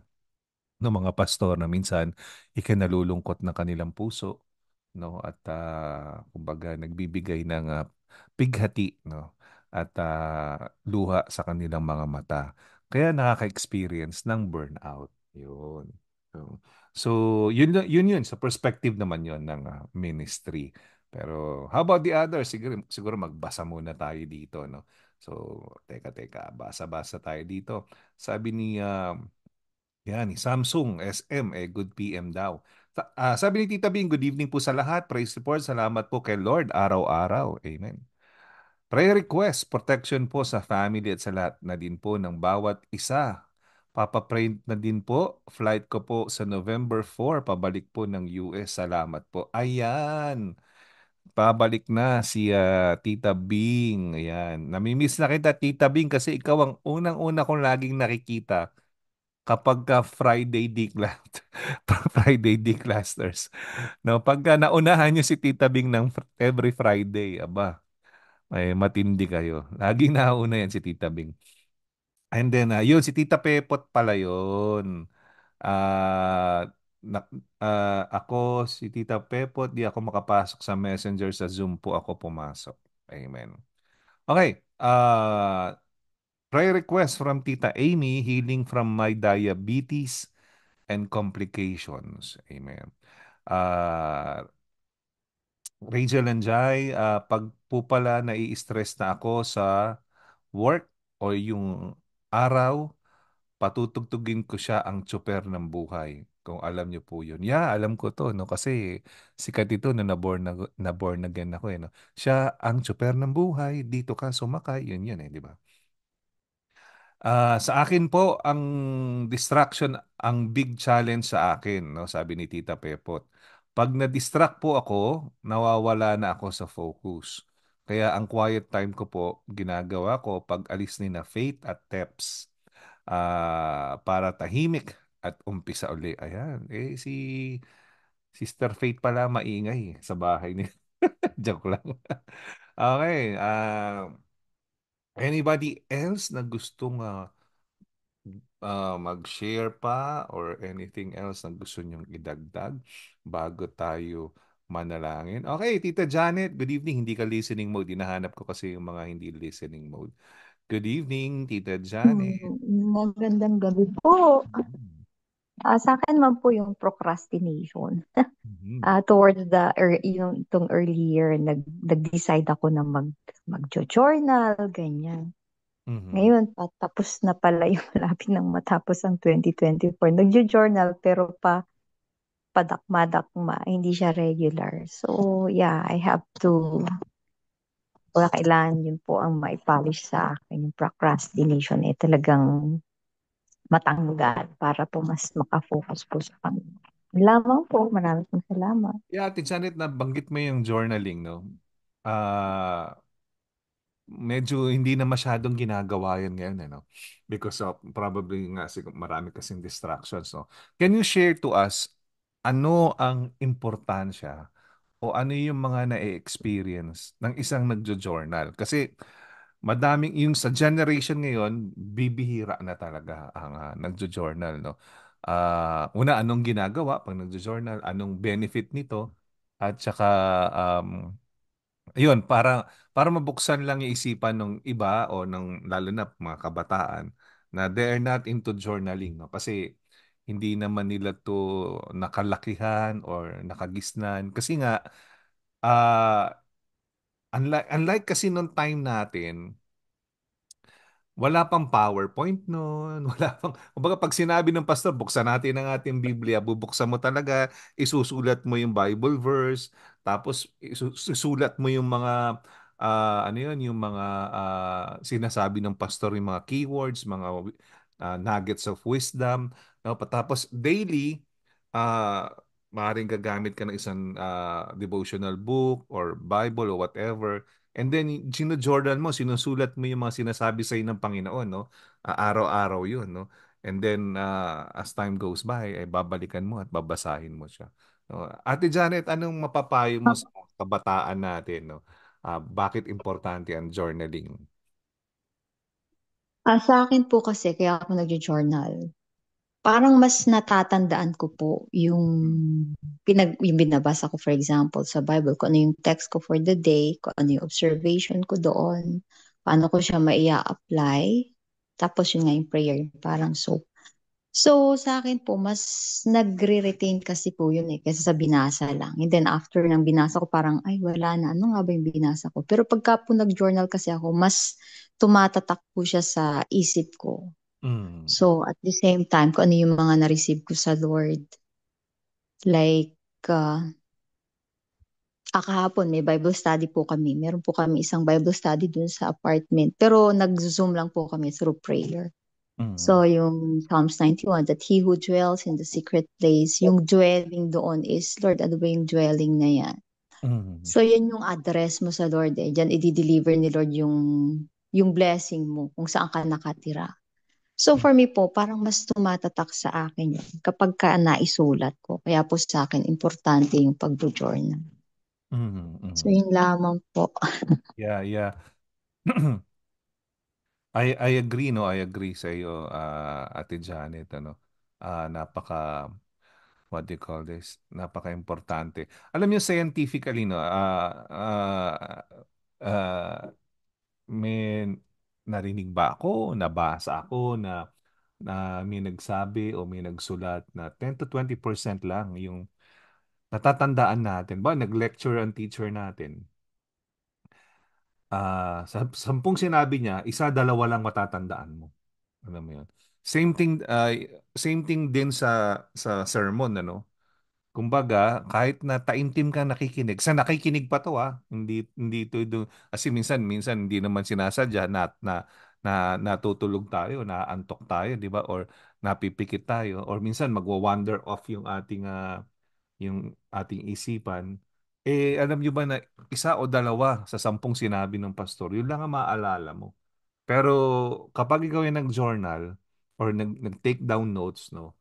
S2: ng mga pastor na minsan ikinalulungkot ng kanilang puso no at uh, kumbaga nagbibigay ng uh, pighati no at ah, luha sa kanilang mga mata. Kaya nakaka-experience ng burnout. Yun. So, yun, yun yun. Sa perspective naman yun ng ah, ministry. Pero how about the others? Siguro, siguro magbasa muna tayo dito. No? So, teka, teka. Basa-basa tayo dito. Sabi ni ah, yan, ni Samsung SM, eh, good PM daw. Sa- ah, sabi ni Tita Bing, good evening po sa lahat. Praise the Lord. Salamat po kay Lord araw-araw. Amen. Prayer request, protection po sa family at sa lahat na din po ng bawat isa. Papapray na din po, flight ko po sa November 4, pabalik po ng US. Salamat po. Ayan, pabalik na si uh, Tita Bing. Ayan, namimiss na kita Tita Bing kasi ikaw ang unang-una kong laging nakikita kapag ka Friday D class *laughs* Friday D clusters. No, pagka naunahan niyo si Tita Bing ng every Friday, aba. Ay, eh, matindi kayo. *laughs* Laging nauna yan si Tita Bing. And then, uh, yun, si Tita Pepot pala yun. Ah, na, ah, ako, si Tita Pepot, di ako makapasok sa Messenger, sa Zoom po ako pumasok. Amen. Okay. Uh, ah, prayer request from Tita Amy, healing from my diabetes and complications. Amen. Ah Rachel and Jai, ah, pag po pala nai-stress na ako sa work o yung araw, patutugtugin ko siya ang tsuper ng buhay. Kung alam niyo po yun. Yeah, alam ko to, no? Kasi sikat ito na naborn, na, naborn again ako, eh, no? Siya ang tsuper ng buhay, dito ka sumakay, yun yun, eh, di ba? Ah, sa akin po, ang distraction, ang big challenge sa akin, no? sabi ni Tita Pepot. Pag na-distract po ako, nawawala na ako sa focus. Kaya ang quiet time ko po, ginagawa ko pag alis ni na Faith at Teps uh, para tahimik at umpisa uli. Ayan. Eh, si Sister Faith pala maingay sa bahay niya. *laughs* Joke lang. okay. Uh, anybody else na gustong uh, uh, mag-share pa or anything else na gusto niyong idagdag bago tayo manalangin. Okay, Tita Janet, good evening. Hindi ka listening mode. Dinahanap ko kasi yung mga hindi listening mode. Good evening, Tita Janet. Hmm,
S6: magandang gabi po. Uh, sa akin man po yung procrastination. mm uh, *laughs* ah, towards the, er, yung, itong early year, nag, nag-decide ako na mag, mag-journal, ganyan. Mm-hmm. Ngayon, patapos na pala yung lapit ng matapos ang 2024. Nag-journal pero pa padakma-dakma, hindi siya regular. So, hmm. yeah, I have to wala kailan yun po ang maipolish sa akin. Yung procrastination eh talagang matanggal para po mas makafocus po sa Panginoon. Lamang po, marami pong salamat.
S2: Yeah, Ate Janet, nabanggit mo yung journaling, no? uh, medyo hindi na masyadong ginagawa yun ngayon, eh, no? Because of probably nga marami kasing distractions, no? Can you share to us ano ang importansya o ano yung mga na-experience ng isang nagjo-journal? Kasi madaming yung sa generation ngayon, bibihira na talaga ang uh, nagjo-journal, no? Uh, una, anong ginagawa pag nagjo-journal? Anong benefit nito? At saka, um, yun, para, para mabuksan lang yung isipan ng iba o ng lalo na mga kabataan na they are not into journaling. No? Kasi hindi naman nila to nakalakihan or nakagisnan kasi nga uh, ah, unlike, unlike kasi nung time natin wala pang PowerPoint noon, *laughs* wala pang kumbaga pag sinabi ng pastor, buksan natin ang ating Biblia, bubuksan mo talaga, isusulat mo yung Bible verse, tapos isusulat mo yung mga uh, ano yun, yung mga uh, sinasabi ng pastor, yung mga keywords, mga uh, nuggets of wisdom. No, patapos daily uh, maaaring gagamit ka ng isang uh, devotional book or Bible or whatever. And then, Gino Jordan mo, sinusulat mo yung mga sinasabi sa'yo ng Panginoon, no? Uh, araw-araw yun, no? And then, uh, as time goes by, ay eh, babalikan mo at babasahin mo siya. No? Ate Janet, anong mapapayo mo sa kabataan natin, no? Uh, bakit importante ang journaling?
S6: Uh, sa akin po kasi, kaya ako nag-journal parang mas natatandaan ko po yung pinag yung binabasa ko for example sa Bible ko ano yung text ko for the day ko ano yung observation ko doon paano ko siya maia-apply tapos yun nga yung prayer parang so so sa akin po mas nagre-retain kasi po yun eh kasi sa binasa lang and then after ng binasa ko parang ay wala na ano nga ba yung binasa ko pero pagka po nag-journal kasi ako mas tumatatak po siya sa isip ko Mm. So, at the same time, kung ano yung mga na-receive ko sa Lord. Like, uh, ah, kahapon may Bible study po kami. Meron po kami isang Bible study dun sa apartment. Pero nag-zoom lang po kami through prayer. Mm. So, yung Psalms 91, that he who dwells in the secret place, yung dwelling doon is, Lord, ano ba yung dwelling na yan? Mm. So, yan yung address mo sa Lord eh. Diyan, i-deliver ni Lord yung, yung blessing mo kung saan ka nakatira. So for me po, parang mas tumatatak sa akin yun kapag ka naisulat ko. Kaya po sa akin, importante yung pag journal
S2: mm-hmm, mm-hmm. So yun lamang po. *laughs* yeah, yeah. *clears throat* I I agree no, I agree sa iyo uh, ah, Ate Janet ano. Uh, napaka what do you call this? Napaka-importante. Alam niyo scientifically no, uh, uh, uh, narinig ba ako, nabasa ako na na may nagsabi o may nagsulat na 10 to 20% lang yung natatandaan natin ba nag-lecture ang teacher natin uh, sa sampung sinabi niya isa dalawa lang matatandaan mo Ano mo yun same thing uh, same thing din sa sa sermon ano Kumbaga, kahit na taimtim ka nakikinig, sa nakikinig pa to ha, ah, hindi hindi to do, kasi minsan minsan hindi naman sinasadya na na, na natutulog tayo, na antok tayo, 'di ba? Or napipikit tayo or minsan magwa-wander off yung ating uh, yung ating isipan. Eh alam niyo ba na isa o dalawa sa sampung sinabi ng pastor, yun lang ang maalala mo. Pero kapag ikaw ay nag-journal or nag-take down notes, no,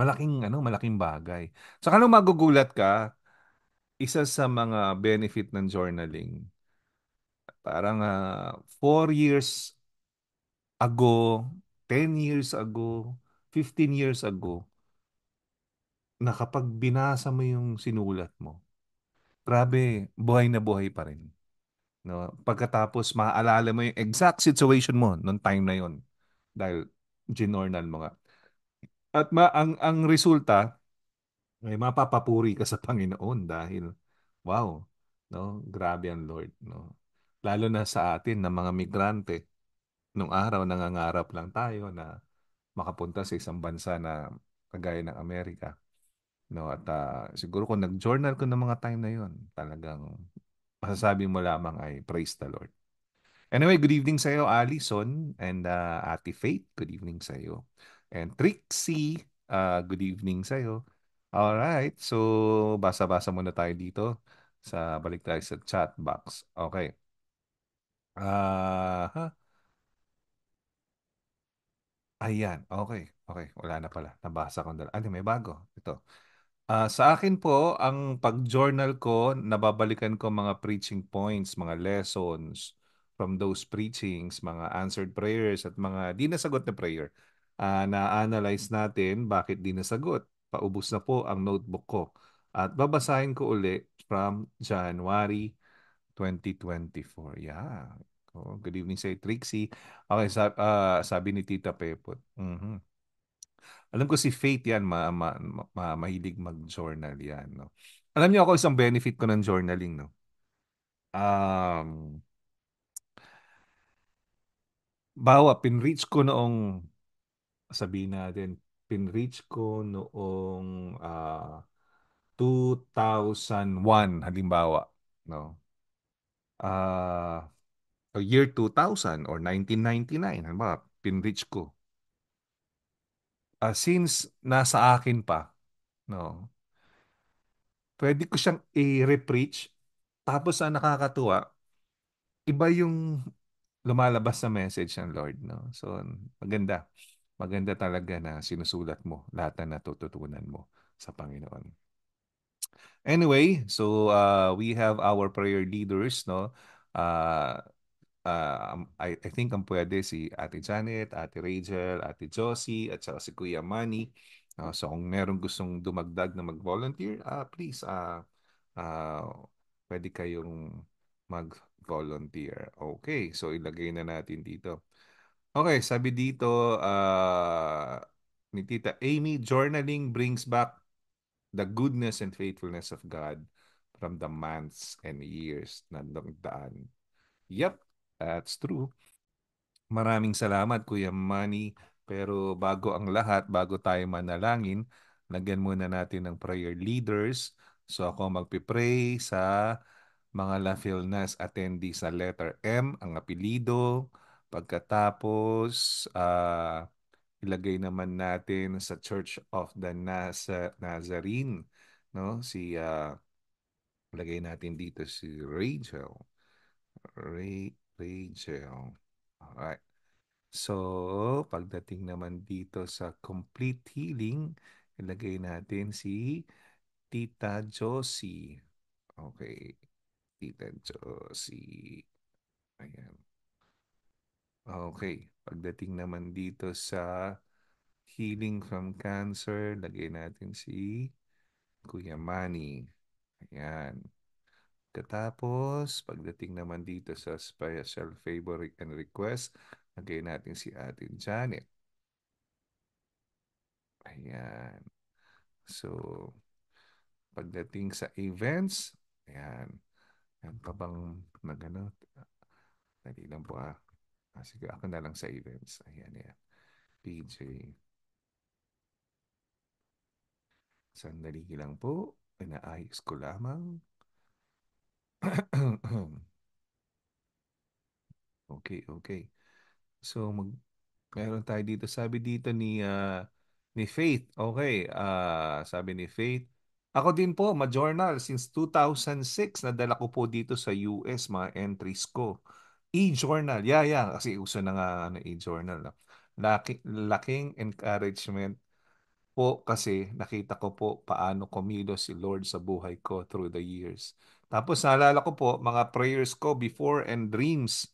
S2: Malaking ano, malaking bagay. Saka nung magugulat ka, isa sa mga benefit ng journaling, parang uh, four years ago, 10 years ago, 15 years ago, na kapag binasa mo yung sinulat mo, grabe, buhay na buhay pa rin. No? Pagkatapos, maaalala mo yung exact situation mo noong time na yon dahil ginornal mo nga. At ma ang ang resulta ay mapapapuri ka sa Panginoon dahil wow, no? Grabe ang Lord, no? Lalo na sa atin na mga migrante. Nung araw nangangarap lang tayo na makapunta sa isang bansa na kagaya ng Amerika. No, at uh, siguro kung nag-journal ko ng mga time na yon, talagang masasabi mo lamang ay praise the Lord. Anyway, good evening sa iyo, Allison and uh, Ate Faith. Good evening sa iyo and Trixie. Uh, good evening sa'yo. right. so basa-basa muna tayo dito. Sa balik tayo sa chat box. Okay. Ah, uh, Ayan, okay. Okay, wala na pala. Nabasa ko na. Ano, may bago. Ito. Uh, sa akin po, ang pag-journal ko, nababalikan ko mga preaching points, mga lessons from those preachings, mga answered prayers at mga di nasagot na prayer uh, na-analyze natin bakit di nasagot. Paubos na po ang notebook ko. At babasahin ko uli from January 2024. Yeah. Oh, good evening sa Trixie. Okay, sab- uh, ah, sabi ni Tita Pepot. Mm-hmm. Alam ko si Faith yan, ma- ma- ma- mahilig mag-journal yan. No? Alam niyo ako isang benefit ko ng journaling. No? Um, bawa, pinreach ko noong sabihin natin, pinreach ko noong uh, ah, 2001 halimbawa, no? Uh, year 2000 or 1999, halimbawa, pinreach ko. Uh, since nasa akin pa, no? Pwede ko siyang i-repreach tapos ang nakakatuwa, iba yung lumalabas sa message ng Lord, no? So, maganda maganda talaga na sinusulat mo lahat na natututunan mo sa Panginoon. Anyway, so uh, we have our prayer leaders, no? Uh, uh, um, I, I think ang pwede si Ate Janet, Ate Rachel, Ate Josie, at saka si Kuya Manny. Uh, so kung meron gustong dumagdag na mag-volunteer, uh, please, uh, uh, pwede kayong mag-volunteer. Okay, so ilagay na natin dito. Okay, sabi dito uh, ni Tita Amy, journaling brings back the goodness and faithfulness of God from the months and years na nagdaan. Yep, that's true. Maraming salamat Kuya Manny. Pero bago ang lahat, bago tayo manalangin, lagyan muna natin ng prayer leaders. So ako magpipray sa mga La Filnas attendee sa letter M, ang apelido, Pagkatapos, uh, ilagay naman natin sa Church of the Nasa Nazarene, no? Si uh, ilagay natin dito si Rachel. Ray Rachel. Alright. So, pagdating naman dito sa complete healing, ilagay natin si Tita Josie. Okay. Tita Josie. Ayan. Okay. Pagdating naman dito sa healing from cancer, lagay natin si Kuya Manny. Ayan. Katapos, pagdating naman dito sa special favor and request, lagay natin si Atin Janet. Ayan. So, pagdating sa events, ayan. Ayan pa bang nag ano? Dali po ah. Ah, sige, ako na lang sa events. Ayan, ayan. PJ. Sandali lang po. Inaayos ko lamang. *clears throat* okay, okay. So, mag, meron tayo dito. Sabi dito ni, uh, ni Faith. Okay, uh, sabi ni Faith. Ako din po, ma-journal since 2006. Nadala ko po dito sa US mga entries ko. E-journal. Yeah, yeah. Kasi uso na nga ano, e-journal. No? Laki, laking encouragement po kasi nakita ko po paano kumilos si Lord sa buhay ko through the years. Tapos naalala ko po mga prayers ko before and dreams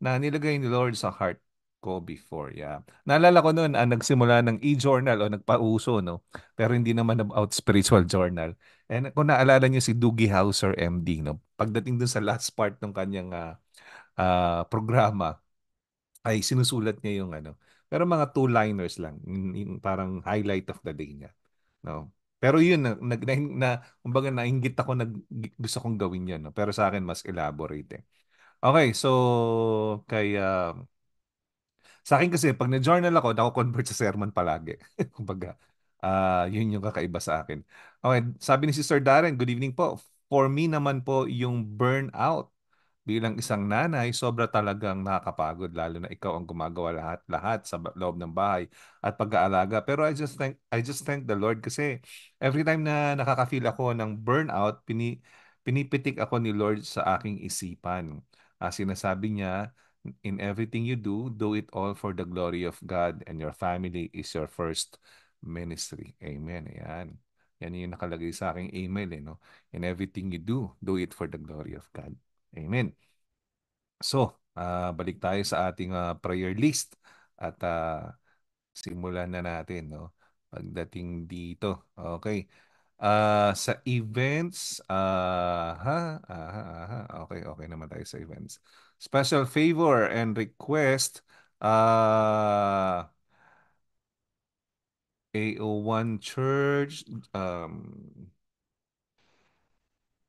S2: na nilagay ni Lord sa heart ko before. Yeah. Naalala ko noon, ang ah, nagsimula ng e-journal o nagpauso, no? Pero hindi naman about spiritual journal. And kung naalala niyo si Doogie Hauser, MD, no? Pagdating dun sa last part ng kanyang uh, uh, programa ay sinusulat niya yung ano. Pero mga two-liners lang, yung, yung parang highlight of the day niya. No? Pero yun, nag, na, na, kumbaga nainggit ako, nag, gusto kong gawin yan. No? Pero sa akin, mas elaborate. Eh. Okay, so kay ah, sa akin kasi pag na-journal ako, ako convert sa sermon palagi. *laughs* Kumbaga, uh, yun yung kakaiba sa akin. Okay, sabi ni Sister Darren, good evening po. For me naman po, yung burnout bilang isang nanay, sobra talagang nakakapagod lalo na ikaw ang gumagawa lahat-lahat sa loob ng bahay at pag-aalaga. Pero I just thank I just thank the Lord kasi every time na nakaka-feel ako ng burnout, pini, pinipitik ako ni Lord sa aking isipan. Uh, sinasabi niya, in everything you do, do it all for the glory of God and your family is your first ministry. Amen. Ayan. Yan yung nakalagay sa aking email. Eh, no? In everything you do, do it for the glory of God. Amen. So, uh, balik tayo sa ating uh, prayer list at uh, simulan na natin no pagdating dito. Okay. Uh, sa events, uh, ha, aha, aha. Okay, okay naman tayo sa events. Special favor and request, uh, AO1 Church, um,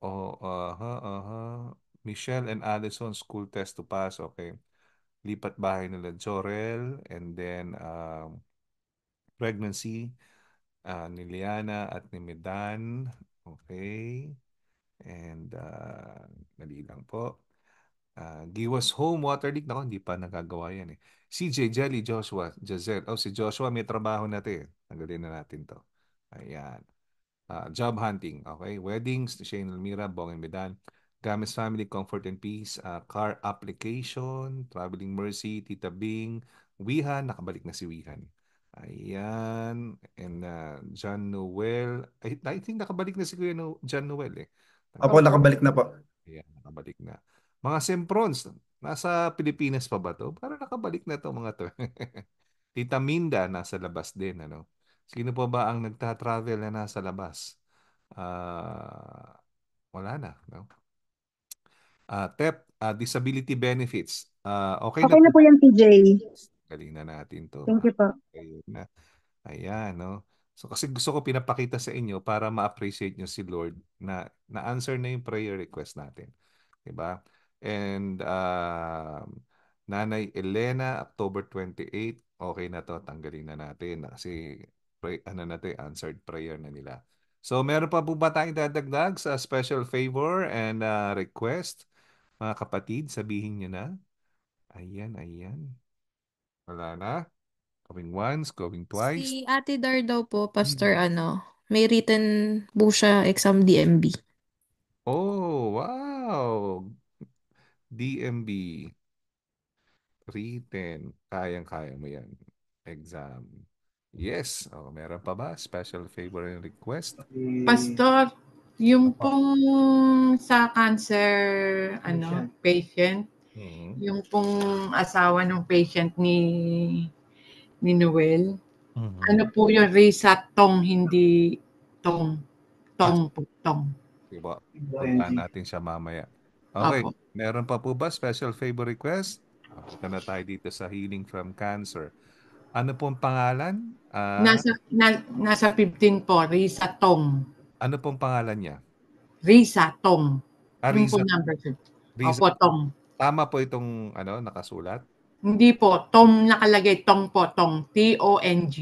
S2: oh, aha, uh-huh, aha, uh-huh. Michelle and Allison school test to pass. Okay. Lipat bahay nila Jorel and then um, pregnancy uh, ni Liana at ni Medan. Okay. And uh, mali lang po. Uh, Giwas Home Water Leak. Nako, hindi pa nagagawa yan eh. CJ Jelly Joshua Jazelle. Oh, si Joshua may trabaho natin. Tanggalin eh. na natin to. Ayan. Uh, job hunting. Okay. Weddings. Shane Almira. Bongin Medan. Camus Family, Comfort and Peace, uh, Car Application, Traveling Mercy, Tita Bing, Wihan, nakabalik na si Wihan. Ayan, and uh, John Noel, I, I think nakabalik na si Kuya no, John Noel eh.
S3: Nakabalik Apo, nakabalik na
S2: po. Ayan, nakabalik na. Mga Semprons, nasa Pilipinas pa ba to? Para nakabalik na to mga to. *laughs* Tita Minda, nasa labas din. Ano? Sino pa ba ang nagta-travel na nasa labas? Uh, wala na. No? Uh, TEP, uh, disability benefits. Uh, ah, okay, okay na, na po yan, TJ. Galing na natin to. Thank you po. Ayun na. Ayan, no? So kasi gusto ko pinapakita sa inyo para ma-appreciate nyo si Lord na na-answer na yung prayer request natin. 'Di ba? And uh, Nanay Elena, October 28, okay na to, tanggalin na natin kasi pray, ano na eh, answered prayer na nila. So meron pa po ba tayong dadagdag sa special favor and uh, request? Mga kapatid, sabihin niyo na. Ayan, ayan. Wala na. Going once, going twice. Si
S5: Ate Dar daw po, Pastor, Mm. ano, may written po siya exam DMB.
S2: Oh,
S5: wow.
S2: DMB. Written. Kayang-kaya mo yan. Exam. Yes. Oh, meron pa ba? Special favor and request? Pastor,
S4: yung pong sa cancer ano patient, mm-hmm. yung pong asawa ng patient ni ni Noel, mm-hmm. ano po yung Risa Tong, hindi Tong. Tong po, Tong.
S2: Diba? diba Puntaan natin siya mamaya. Okay, Apo. meron pa po ba special favor request? Punta na tayo dito sa Healing from Cancer. Ano po ang pangalan? Uh, nasa, na, nasa 15 po, Risa Tong. Ano pong pangalan niya? Risa Tong. Ah, Risa. Yung number Risa. Opo, Tong. Tama po itong ano, nakasulat? Hindi po. Tong
S4: nakalagay. Tong po. Tong. T-O-N-G.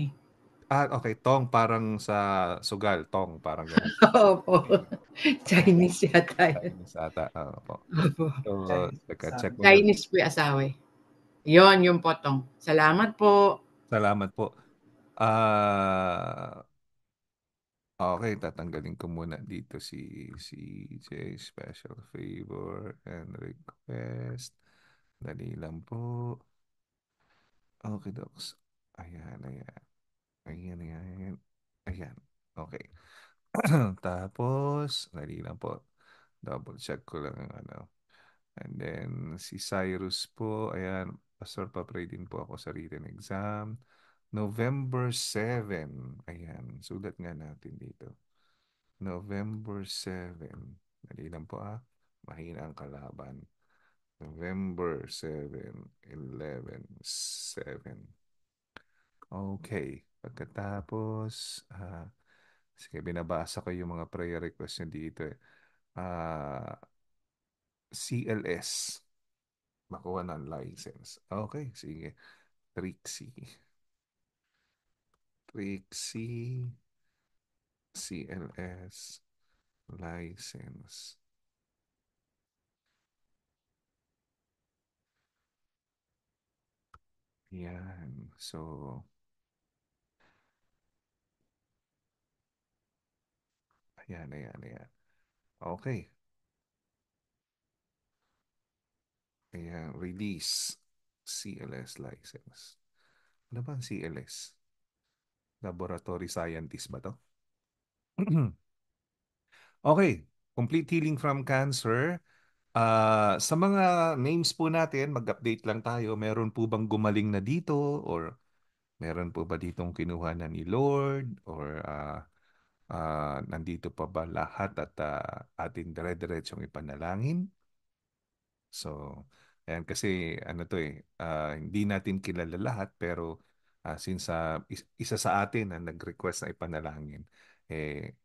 S2: Ah, okay. Tong parang sa sugal. Tong parang gano'n. *laughs* Opo. Chinese yata. Chinese yata. Ah, opo. Opo. So, Chinese, check mo. Chinese
S4: po yung asawa eh. Yun, yung potong. Salamat po.
S2: Salamat po. Ah... Uh, Okay, tatanggalin ko muna dito si CJ si Special Favor and Request. Dali lang po. Okay, docs. Ayan, ayan. Ayan, ayan. Ayan. Okay. *clears throat* Tapos, dali lang po. Double check ko lang ang ano. And then, si Cyrus po. Ayan, pastor, papray din po ako sa written exam. November 7. Ayan, sulat nga natin dito. November 7. Dali lang po ah. Mahina ang kalaban. November 7, 11, 7. Okay. Pagkatapos, ah, sige, binabasa ko yung mga prayer request nyo dito eh. Ah, CLS. Makuha ng license. Okay, sige. Trixie. C, CLS license. Yan. So, ayan, ayan, ayan. Okay. Ayan, release CLS license. Ano ba ang CLS? Laboratory scientist ba to? *clears throat* okay, complete healing from cancer. Uh, sa mga names po natin, mag-update lang tayo. Meron po bang gumaling na dito? Or meron po ba ditong kinuha na ni Lord? Or uh, uh, nandito pa ba lahat at uh, atin dire-diretsyong ipanalangin? So, ayan kasi ano to eh, uh, hindi natin kilala lahat pero uh, since uh, isa sa atin na nag-request na ipanalangin, eh,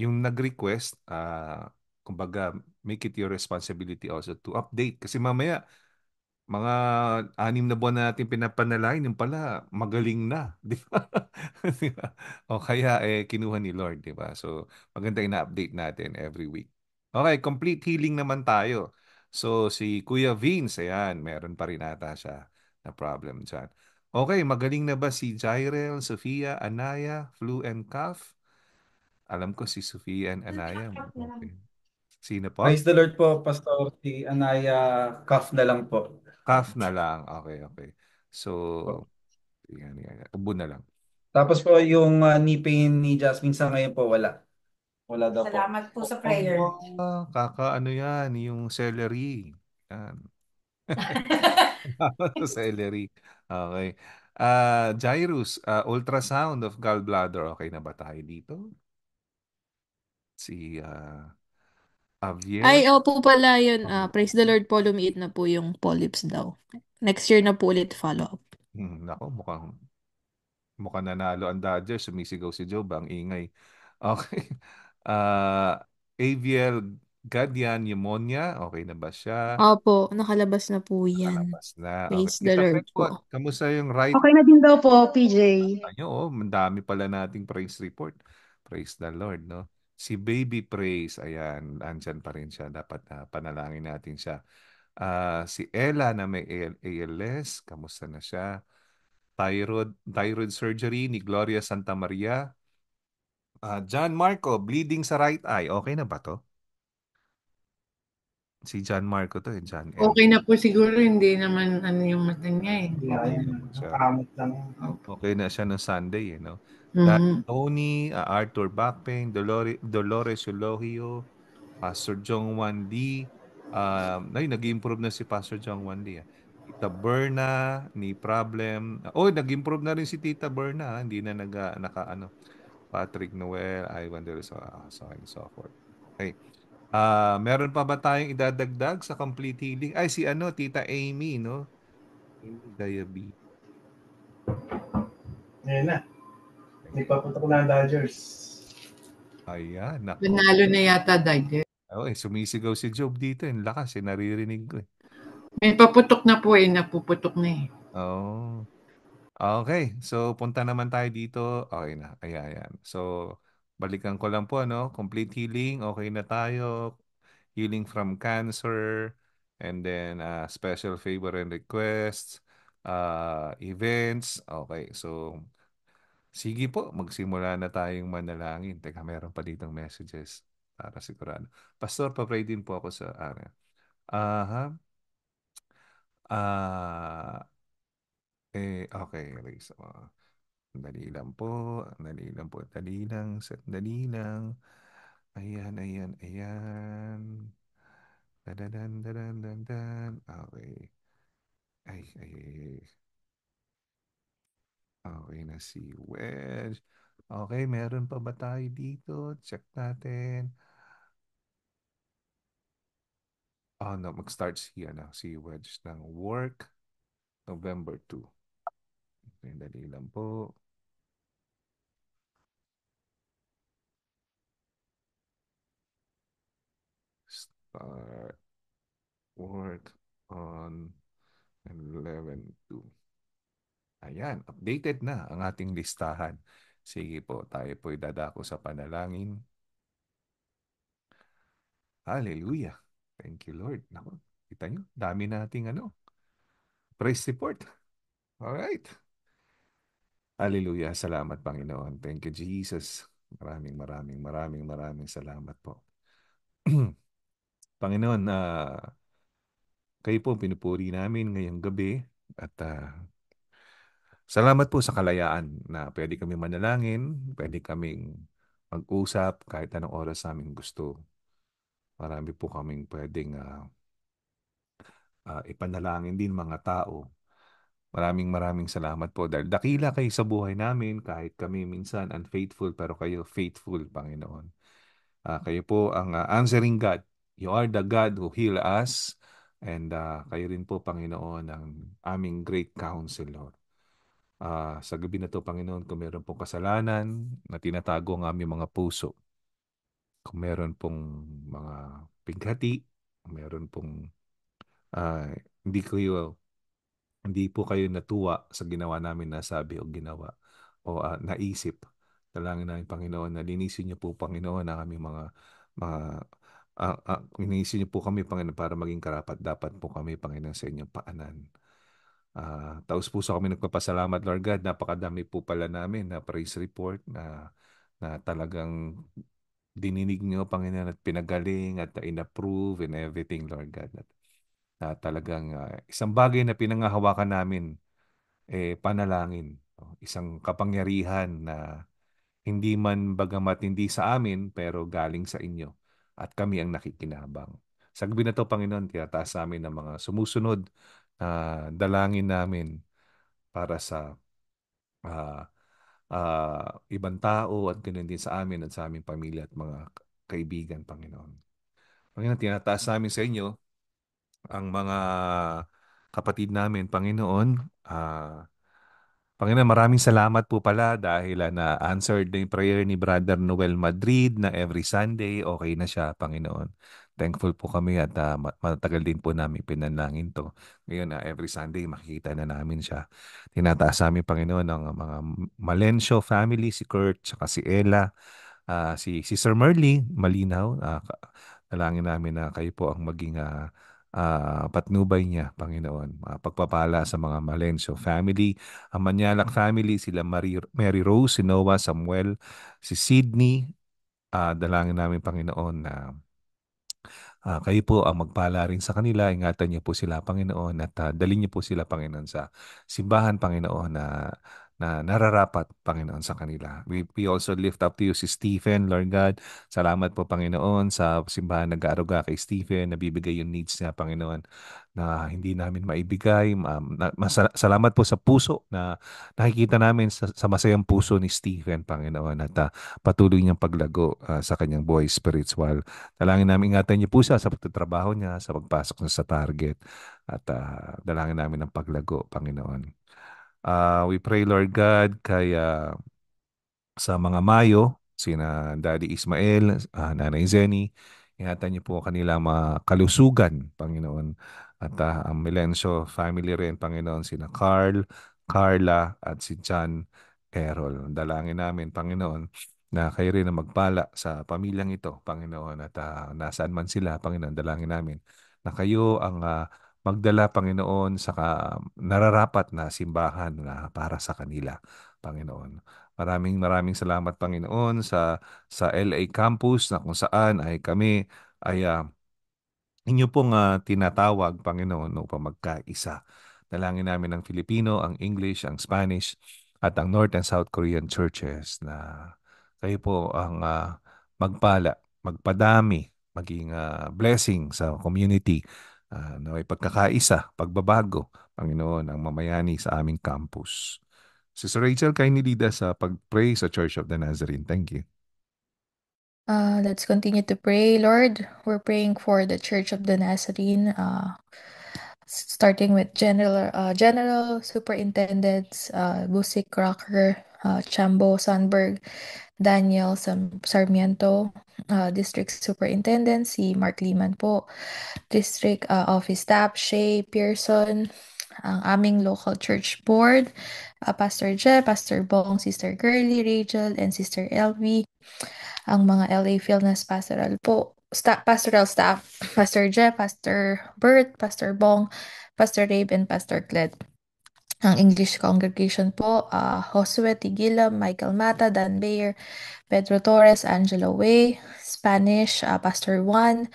S2: yung nag-request, uh, kumbaga, make it your responsibility also to update. Kasi mamaya, mga anim na buwan na natin pinapanalain, yung pala, magaling na, *laughs* di ba? di ba? O kaya, eh, kinuha ni Lord, di ba? So, maganda ina-update natin every week. Okay, complete healing naman tayo. So, si Kuya Vince, ayan, meron pa rin ata siya na problem diyan Okay, magaling na ba si Jirel, Sofia, Anaya, Flu and Calf? Alam ko si Sofia and Anaya. Okay. Sino po? Praise the Lord po, Pastor. Si Anaya, Calf na lang po. Calf na lang. Okay, okay. So, yan, yan. Ubo na lang. Tapos po, yung uh, ah, knee pain ni Jasmine sa ngayon
S3: po, wala. Wala daw po. Salamat po sa prayer. Ah,
S2: kaka ano yan, yung celery. Yan. *laughs* *laughs* celery. Okay. Uh, gyrus, uh, ultrasound of gallbladder. Okay na ba tayo dito? Si ah, Ay, Javier.
S5: opo pala yun. ah praise the Lord po, lumiit na po yung polyps daw. Next year na po ulit follow-up.
S2: Hmm, nako, mukhang, mukhang nanalo ang Dodgers. Sumisigaw si Joe, Ang ingay. Okay. Uh, *laughs* ah, AVL Guardian pneumonia, okay na ba siya?
S5: Opo, nakalabas na po yan. Nakalabas na, okey. Praise the Lord Pepot, po.
S2: kamusta yung right Okay na din daw po, PJ. Ano, oh, ang dami pala nating praise report. Praise the Lord, no? Si Baby Praise, ayan, andyan pa rin siya. Dapat ah, panalangin natin siya. Ah, si Ella na may ALS, kamusta na siya? Thyroid, thyroid surgery ni Gloria Santa Maria. Ah, John Marco, bleeding sa right eye, Okay na ba 'to? Si John Marco to, eh, John
S4: Okay na po siguro, hindi naman ano yung mata niya eh.
S2: So, okay na siya ng Sunday eh, no? Mm-hmm. Tony, uh, Arthur Backpain, Dolores, Dolores Eulogio, Pastor Jong Wan D. Um, ay, nag-improve na si Pastor Jong Wan D. Ah. Tita Berna, ni Problem. Oh, nag-improve na rin si Tita Berna. Ah. Hindi na naga, naka, ano, Patrick Noel, Ivan De Rosa, so on and so forth. Okay. Uh, meron pa ba tayong idadagdag sa complete healing? Ay, si ano, Tita Amy, no? Amy Diaby.
S4: Ayan na. Nagpapunta ko na ang Dodgers.
S2: Ayan. Naku. Panalo na
S4: yata Dodgers.
S2: oh, eh, sumisigaw si Job dito. Eh. Ang lakas, eh, naririnig ko. Eh.
S4: May paputok na po eh, napuputok na eh.
S2: Oh. Okay, so punta naman tayo dito. Okay na, ayan, ayan. So, Balikan ko lang po, ano? Complete healing, okay na tayo. Healing from cancer. And then, uh, special favor and requests. Uh, events. Okay, so sige po, magsimula na tayong manalangin. Teka, meron pa ditong messages para sigurado. Pastor, pa papray din po ako sa area. Aha. uh, eh, okay, Lisa. Uh, Dali lang po. Dali lang po. Dali lang. Dali lang. Ayan, ayan, ayan. Dadan, dadan, dan. Okay. Ay, ay, ay. Okay na si Wedge. Okay, meron pa ba tayo dito? Check natin. Oh, no. Mag-start si, ano, si Wedge ng work November 2. Okay, dali lang po. start uh, work on 11.2. Ayan, updated na ang ating listahan. Sige po, tayo po dadako sa panalangin. Hallelujah. Thank you, Lord. Naku, kita nyo, dami nating ano, praise report. Alright. Hallelujah. Salamat, Panginoon. Thank you, Jesus. Maraming, maraming, maraming, maraming salamat po. *clears throat* Panginoon, uh, kayo po pinupuri namin ngayong gabi at uh, salamat po sa kalayaan na pwede kami manalangin, pwede kaming mag-usap kahit anong oras namin gusto. Marami po kaming pwedeng uh, uh, ipanalangin din mga tao. Maraming maraming salamat po dahil dakila kayo sa buhay namin kahit kami minsan unfaithful pero kayo faithful Panginoon. Uh, kayo po ang uh, answering God You are the God who heal us. And uh, kayo rin po, Panginoon, ang aming great counselor. Uh, sa gabi na to, Panginoon, kung meron pong kasalanan na tinatago ang aming mga puso, kung meron pong mga pighati, meron pong uh, hindi kayo hindi po kayo natuwa sa ginawa namin na sabi o ginawa o uh, naisip. Dalangin namin Panginoon na linisin niyo po Panginoon ang aming mga mga uh, ah, uh, ah, iniisin niyo po kami, Panginoon, para maging karapat dapat po kami, Panginoon, sa inyong paanan. Uh, taos po sa kami nagpapasalamat, Lord God. Napakadami po pala namin na praise report na, na talagang dininig niyo, Panginoon, at pinagaling at in-approve and everything, Lord God. At, na talagang uh, isang bagay na pinangahawakan namin, eh, panalangin. Isang kapangyarihan na hindi man bagamat hindi sa amin, pero galing sa inyo at kami ang nakikinabang. Sa gabi na to, Panginoon, tinataas namin ang mga sumusunod na uh, dalangin namin para sa uh, uh, ibang tao at ganoon din sa amin at sa aming pamilya at mga kaibigan, Panginoon. Panginoon, tinataas namin sa inyo ang mga kapatid namin, Panginoon, uh, Panginoon, maraming salamat po pala dahil ah, na-answered na yung prayer ni Brother Noel Madrid na every Sunday, okay na siya, Panginoon. Thankful po kami at uh, matagal din po namin pinanlangin to. Ngayon, uh, every Sunday, makikita na namin siya. Tinataas namin, Panginoon, ang mga Malencio family, si Kurt, saka si Ella, uh, si, Sister Merly, malinaw. Uh, nalangin namin na kayo po ang maging uh, uh, patnubay niya, Panginoon. Uh, pagpapala sa mga Malenso family, ang Manyalak family, sila Mary, Mary Rose, si Noah, Samuel, si Sydney. Uh, ah, dalangin namin, Panginoon, na uh, Uh, kayo po ang magpala rin sa kanila. Ingatan niyo po sila, Panginoon, at uh, dalin niyo po sila, Panginoon, sa simbahan, Panginoon, na uh, na nararapat, Panginoon, sa kanila. We, we also lift up to you si Stephen, Lord God. Salamat po, Panginoon, sa simbahan nag-aaruga kay Stephen, nabibigay yung needs niya, Panginoon, na hindi namin maibigay. Um, salamat po sa puso na nakikita namin sa, sa masayang puso ni Stephen, Panginoon, at uh, patuloy niyang paglago uh, sa kanyang boy spiritual. Dalangin namin ingatan niyo po siya sa pagtatrabaho niya, sa pagpasok niya sa target, at uh, dalangin namin ang paglago, Panginoon. Uh, we pray, Lord God, kay ah, sa mga Mayo, sina Daddy Ismael, uh, Nanay Zenny, ingatan niyo po kanila mga kalusugan, Panginoon. At uh, ang Melencio family rin, Panginoon, sina Carl, Carla, at si John Errol. Dalangin namin, Panginoon, na kayo rin ang magpala sa pamilyang ito, Panginoon, at uh, nasaan man sila, Panginoon, dalangin namin na kayo ang uh, magdala, Panginoon, sa nararapat na simbahan na para sa kanila, Panginoon. Maraming maraming salamat, Panginoon, sa, sa LA campus na kung saan ay kami ay uh, inyo pong uh, tinatawag, Panginoon, upang magkaisa. Dalangin namin ang Filipino, ang English, ang Spanish, at ang North and South Korean churches na kayo po ang uh, magpala, magpadami, maging uh, blessing sa community uh, naway pagkakaisa, pagbabago, Panginoon, ang mamayani sa aming campus. Sister Rachel, kindly lead us sa ah, pag-pray sa Church of the Nazarene. Thank you.
S5: Uh, let's continue to pray, Lord. We're praying for the Church of the Nazarene, uh, starting with General, uh, General Superintendents, uh, Busik Rocker, uh, Chambo, Sunberg, Daniel Sarmiento, uh, District Superintendent, si Mark Liman po, District uh, Office Staff, Shay Pearson, ang aming local church board, uh, Pastor Je, Pastor Bong, Sister Girlie, Rachel, and Sister LV, ang mga LA Philness Pastoral po, sta- pastoral staff, Pastor Je, Pastor Bert, Pastor Bong, Pastor Rabe, and Pastor Cled. Ang English congregation po, uh, ah, Josue Tigila, Michael Mata, Dan Bayer, Pedro Torres, Angela Way, Spanish, uh, Pastor Juan,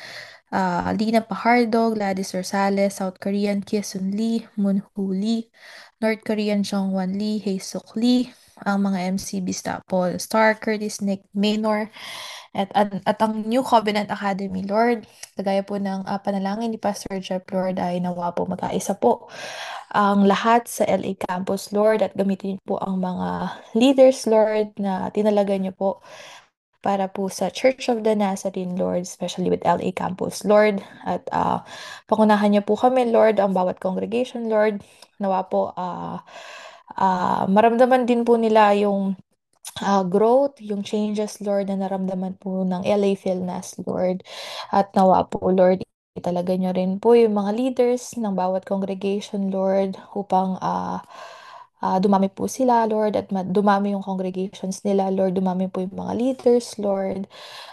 S5: uh, Lina Pahardo, Gladys Rosales, South Korean Kye Lee, Moon Hoo Lee, North Korean Jongwan Lee, Hae Suk Lee, ang mga MCBs na Paul Star, Curtis, Nick Maynor, at, at, at ang New Covenant Academy, Lord, kagaya po ng uh, panalangin ni Pastor Jeff, Lord, ay nawa po magkaisa po ang lahat sa LA Campus, Lord, at gamitin po ang mga leaders, Lord, na tinalaga niyo po para po sa Church of the Nazarene, Lord, especially with LA Campus, Lord. At uh, pangunahan niyo po kami, Lord, ang bawat congregation, Lord. Nawa po, uh, ah, maramdaman din po nila yung, ah, growth, yung changes, Lord, na naramdaman po ng LA Philnas, Lord. At nawa po, Lord, italaga niyo rin po yung mga leaders ng bawat congregation, Lord, upang, ah, ah, dumami po sila, Lord, at dumami yung congregations nila, Lord. Dumami po yung mga leaders, Lord.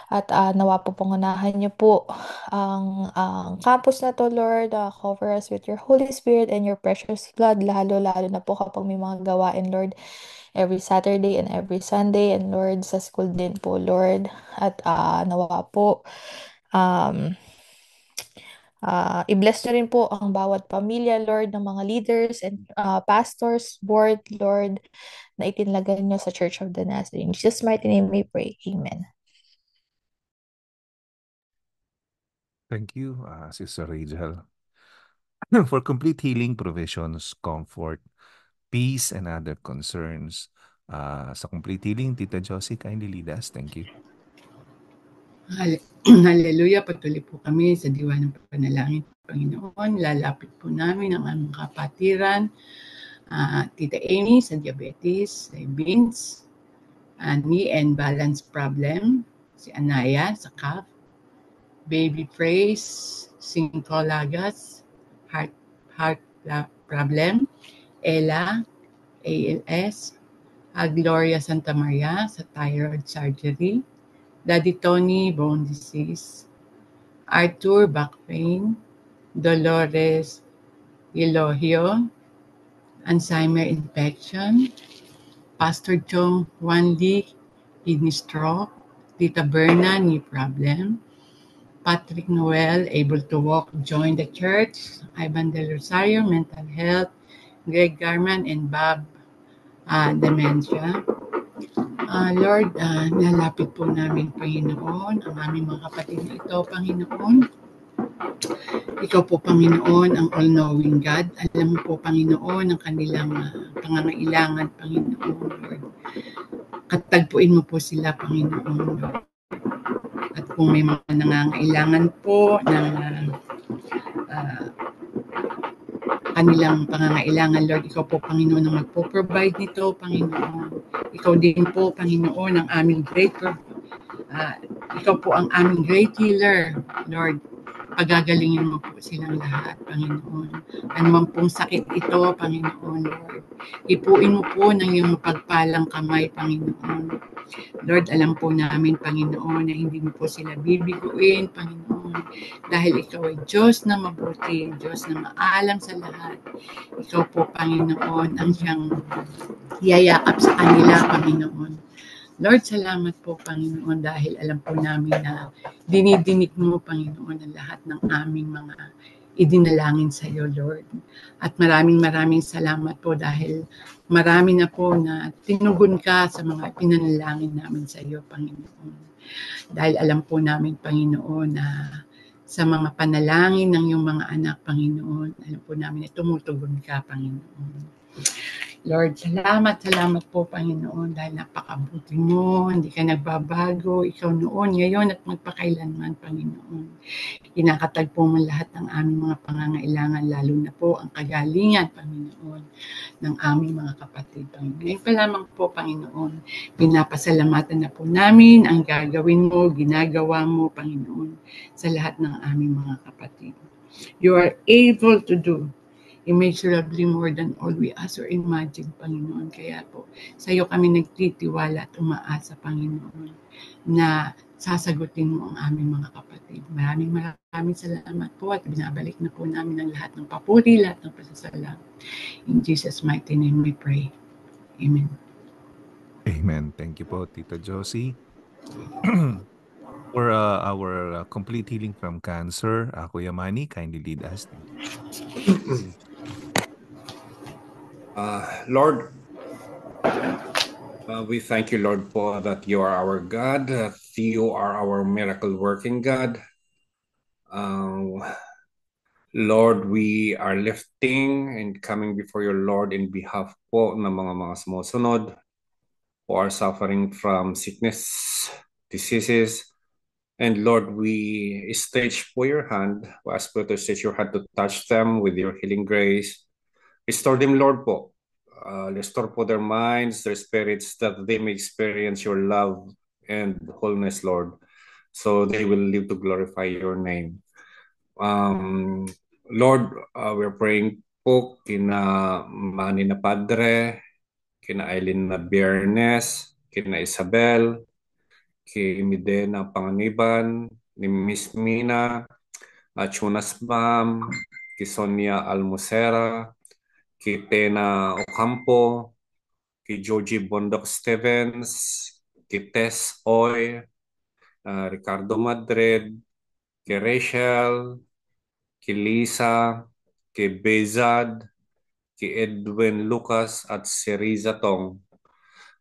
S5: At ah, nawa po pangunahan niyo po ang ang campus na to, Lord. Ah, cover us with your Holy Spirit and your precious blood, lalo-lalo na po kapag may mga gawain, Lord every Saturday and every Sunday and Lord sa school din po Lord at ah, nawa po um ah, i-bless na rin po ang bawat pamilya Lord ng mga leaders and ah, pastors board Lord na itinlagan niyo sa Church of the Nazarene. In Jesus mighty name we pray. Amen.
S2: Thank you, uh, ah, Sister Rachel, *laughs* for complete healing, provisions, comfort, peace, and other concerns. Uh, sa complete healing, Tita Josie, kindly lead us. Thank you.
S4: *clears throat* Hallelujah. Patuloy po kami sa diwa ng panalangin, Panginoon. Lalapit po namin ang aming kapatiran, uh, Tita Amy sa diabetes, si Vince, Annie and balance problem, si Anaya sa calf, baby praise, syncolagas, heart, heart problem, ELA, ALS, uh, Gloria Santa Maria sa thyroid surgery, Daddy Tony bone disease, Arthur back pain, Dolores Elohio, Alzheimer infection, Pastor Joe Wan Lee kidney stroke, Tita Berna knee problem, Patrick Noel, Able to Walk, Join the Church, Ivan Del Rosario, Mental Health, Greg Garman, and Bob uh, Dementia. Uh, Lord, uh, nalapit po namin, Panginoon, ang aming mga kapatid na ito, Panginoon. Ikaw po, Panginoon, ang all-knowing God. Alam mo po, Panginoon, ang kanilang uh, pangangailangan, Panginoon, Lord. Katagpuin mo po sila, Panginoon, Lord kung may mga nangangailangan po ng uh, kanilang pangangailangan, Lord. Ikaw po, Panginoon, ang magpo-provide nito, Panginoon. Ikaw din po, Panginoon, ang aming great uh, ikaw po ang aming great healer, Lord pagagalingin mo po silang lahat, Panginoon. Anumang pong sakit ito, Panginoon, Lord. Ipuin mo po ng iyong pagpalang kamay, Panginoon. Lord, alam po namin, Panginoon, na hindi mo po sila bibiguin, Panginoon, dahil Ikaw ay Diyos na mabuti, Diyos na maalam sa lahat. Ikaw po, Panginoon, ang siyang yayakap sa kanila, Panginoon. Lord, salamat po, Panginoon, dahil alam po namin na dinidinig mo, Panginoon, ang lahat ng aming mga idinalangin sa iyo, Lord. At maraming maraming salamat po dahil marami na po na tinugon ka sa mga pinanalangin namin sa iyo, Panginoon. Dahil alam po namin, Panginoon, na sa mga panalangin ng iyong mga anak, Panginoon, alam po namin na tumutugon ka, Panginoon. Lord, salamat, salamat po, Panginoon, dahil napakabuti mo, hindi ka nagbabago, ikaw noon, ngayon at magpakailanman, Panginoon. Kinakatagpo mo lahat ng aming mga pangangailangan, lalo na po ang kagalingan,
S1: Panginoon,
S4: ng aming mga kapatid, Panginoon. Ngayon pa lamang po, Panginoon, pinapasalamatan na po namin ang gagawin mo, ginagawa mo, Panginoon, sa lahat ng aming mga kapatid. You are able to do immeasurably more than all we ask or imagine, Panginoon. Kaya po, sa iyo kami nagtitiwala at umaasa, Panginoon, na sasagutin mo ang aming mga kapatid. Maraming maraming salamat po at binabalik na po namin ang lahat ng papuri, lahat ng pasasalam. In Jesus' mighty name we pray.
S2: Amen. Amen. Thank you po, Tita Josie. *clears throat* For uh, our uh, complete healing from cancer, uh, Kuya Manny, kindly lead us.
S3: Uh, Lord, uh, we thank you, Lord, for that you are our God, that you are our miracle working God. Uh, Lord, we are lifting and coming before your Lord in behalf po ng mga mga sumusunod who are suffering from sickness, diseases, and Lord, we stretch for your hand. We ask you to stretch your hand to touch them with your healing grace Restore them, Lord po. Uh, restore po their minds, their spirits, that they may experience your love and wholeness, Lord. So they will live to glorify your name. Um, Lord, uh, we're praying po kina Manny na Padre, kina Eileen na Biernes, kina Isabel, kay Midena Panganiban, ni Miss Mina, at Chunas Bam, kay Sonia Almusera, kay Tena Ocampo, kay Joji Bondoc Stevens, kay Tess Oy, uh, Ricardo Madrid, kay Rachel, kay Lisa, kay Bezad, kay Edwin Lucas at si Riza Tong.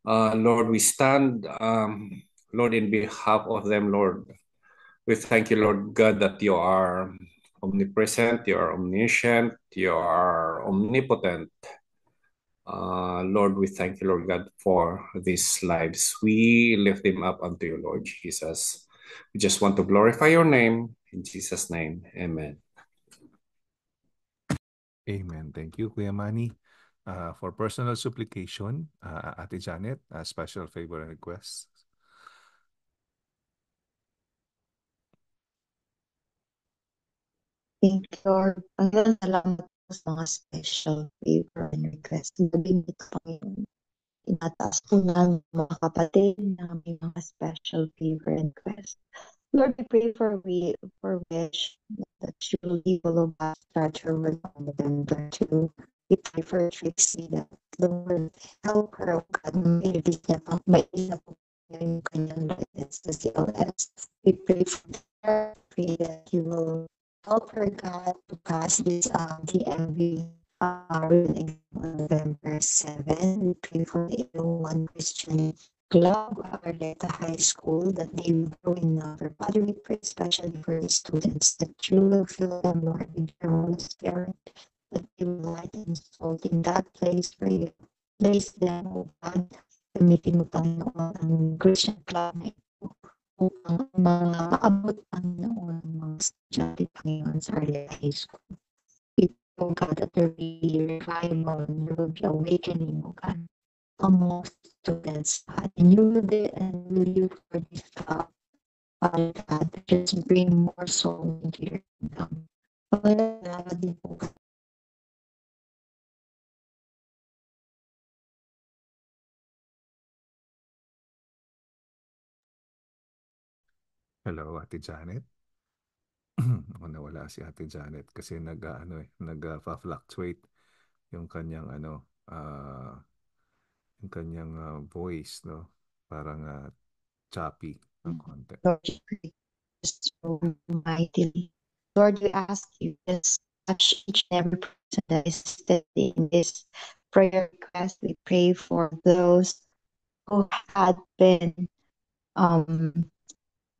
S3: Uh, Lord, we stand, um, Lord, in behalf of them, Lord. We thank you, Lord God, that you are omnipresent, you are omniscient, you are omnipotent. Uh, Lord, we thank you, Lord God, for these lives. We lift them up unto you, Lord Jesus. We just want to glorify your name. In Jesus' name, amen.
S2: Amen. Thank you, Kuya Manny. Uh, for personal supplication, uh, Ate Janet, a special favor and request.
S7: Thank you, Lord. Ang salamat po sa mga special favor and request. Gabi nito, Panginoon. Inataas po mga kapatid na may mga special favor and request. Lord, we pray for we for which that you will be all on We pray for Trixie that Lord help her, oh God, We pray for her, pray that you will help her God to pass this um, DMV uh, ruling on November 7. We pray for the 1 Christian Club, Arleta High School, that they will grow in number. Father, we pray especially for the students that you will fill them, Lord, with your Holy Spirit, that they will light and salt in that place where you place them, O oh God, the meeting of the Christian Club. upang mga maabot ang noon mga estudyante Panginoon sa Arleta High School. Ito, God, at the revival and the be awakening, O God, among students, God. And you will do and will you for this job, uh, Father God, just bring more soul into your kingdom. Panginoon,
S1: nalaman din po,
S2: Hello, Ate Janet. *clears throat* Ako nawala si Ate Janet kasi nag-ano ah, eh, nag-fluctuate ah, yung kanyang ano, uh, yung kanyang uh, voice, no? Parang uh, choppy ng mm. konti.
S7: Lord, so mightily. Lord, we ask you this touch each and every person that is standing in this prayer request. We pray for those who had been um,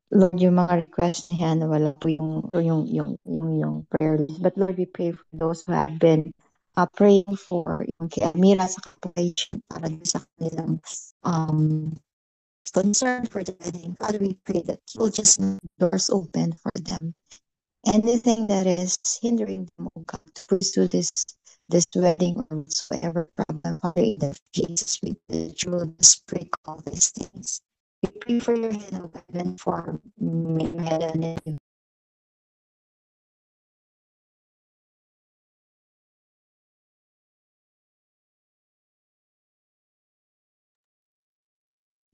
S7: Lord, yung mga request niya na wala po yung, yung, yung, yung, yung prayer list. But Lord, we pray for those who have been uh, praying for yung kay Amira sa kapatid para sa kanilang um, concern for the wedding. Father, we pray that you'll just make doors open for them. Anything that is hindering them, oh God, to pursue this this wedding or whatsoever problem, Father, in the Jesus, we pray that you will just break all these things. I prefer Hello Garden for
S1: melody.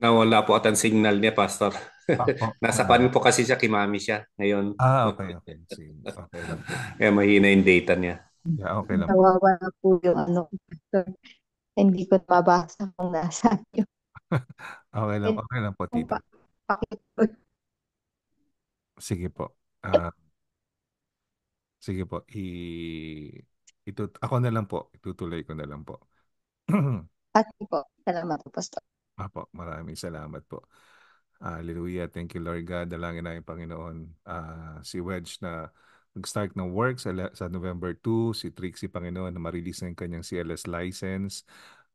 S3: Nawala po ata ang signal niya, Pastor. *laughs* Nasa kanin po kasi siya, kimami siya ngayon. Ah, okay, okay. Sige. Okay. *laughs* Kaya mahina yung data niya. Yeah, okay lang.
S7: Nawawala po yung ano, Pastor. Hindi ko nababasa kung nasa yun. *laughs*
S3: Okay lang, okay lang po, Kung tita.
S2: Sige po. Ah, sige po. I ito ako na lang po. Itutuloy ko na lang po.
S7: At *clears throat* ah, po, salamat po, Pastor.
S2: Apo, ah, maraming salamat po. Hallelujah. Thank you, Lord God. Dalangin namin, Panginoon, ah, si Wedge na nag-start ng work sa, sa November 2, si Trixie, Panginoon, na ma-release na kanyang CLS license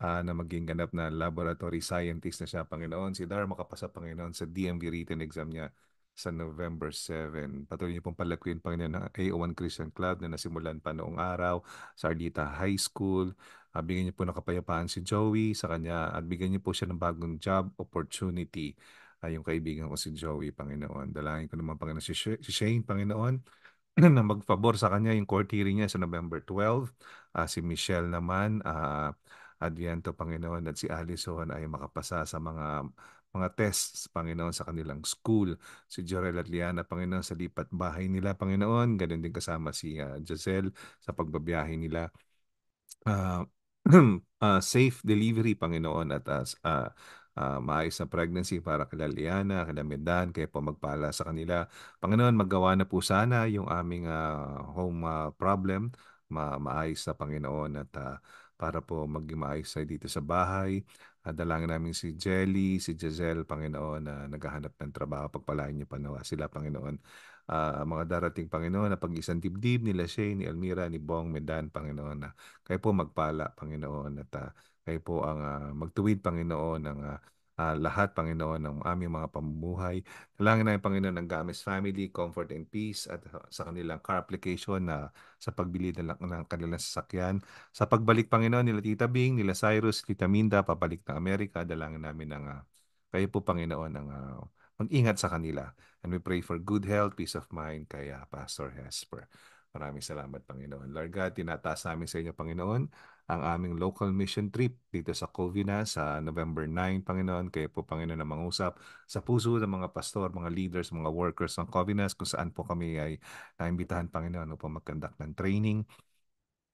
S2: ah, na maging ganap na laboratory scientist na siya, Panginoon. Si Dar makapasa, Panginoon, sa DMV written exam niya sa November 7. Patuloy niyo pong palakuin, Panginoon, ang AO1 Christian Club na nasimulan pa noong araw sa Ardita High School. Ah, bigyan niyo po ng kapayapaan si Joey sa kanya at bigyan niyo po siya ng bagong job opportunity ay ah, yung kaibigan ko si Joey, Panginoon. Dalangin ko naman, Panginoon, si, Sh- si Shane, Panginoon, *clears throat* na magpabor sa kanya yung court hearing niya sa November 12. Uh, ah, si Michelle naman, uh, Adviento, Panginoon, at si Allison ay makapasa sa mga mga tests, Panginoon, sa kanilang school. Si Jorel at Liana, Panginoon, sa lipat bahay nila, Panginoon. Ganun din kasama si uh, Giselle sa pagbabiyahe nila. Uh, uh, *clears throat* safe delivery, Panginoon, at as, uh, uh, maayos na pregnancy para kay Liana kay Medan, kaya po magpala sa kanila. Panginoon, maggawa na po sana yung aming uh, home uh, problem ma maayos na Panginoon at uh, para po maging maayos tayo dito sa bahay. At dalangin namin si Jelly, si Giselle, Panginoon, na naghahanap ng trabaho. Pagpalain niyo pa nawa sila, Panginoon. Uh, mga darating, Panginoon, na pag-isang dibdib nila Shane, ni Almira, ni Bong, Medan, Panginoon. Na kayo po magpala, Panginoon. At uh, kayo po ang uh, magtuwid, Panginoon, ng uh, uh, lahat, Panginoon, ng aming mga pamumuhay. Dalangin namin, Panginoon, ng Gamis family, comfort and peace at sa kanilang car application na uh, sa pagbili na lang ng kanilang sasakyan. Sa pagbalik, Panginoon, nila Tita Bing, nila Cyrus, Tita Minda, pabalik ng Amerika, dalangin namin ang uh, kayo po, Panginoon, ang uh, mag-ingat sa kanila. And we pray for good health, peace of mind kay Pastor Hesper. Maraming salamat, Panginoon. Lord God, tinataas namin sa inyo, Panginoon, ang aming local mission trip dito sa Covina sa November 9, Panginoon. Kayo po, Panginoon, na mangusap sa puso ng mga pastor, mga leaders, mga workers ng Covinas kung saan po kami ay naimbitahan, Panginoon, upang mag ng training.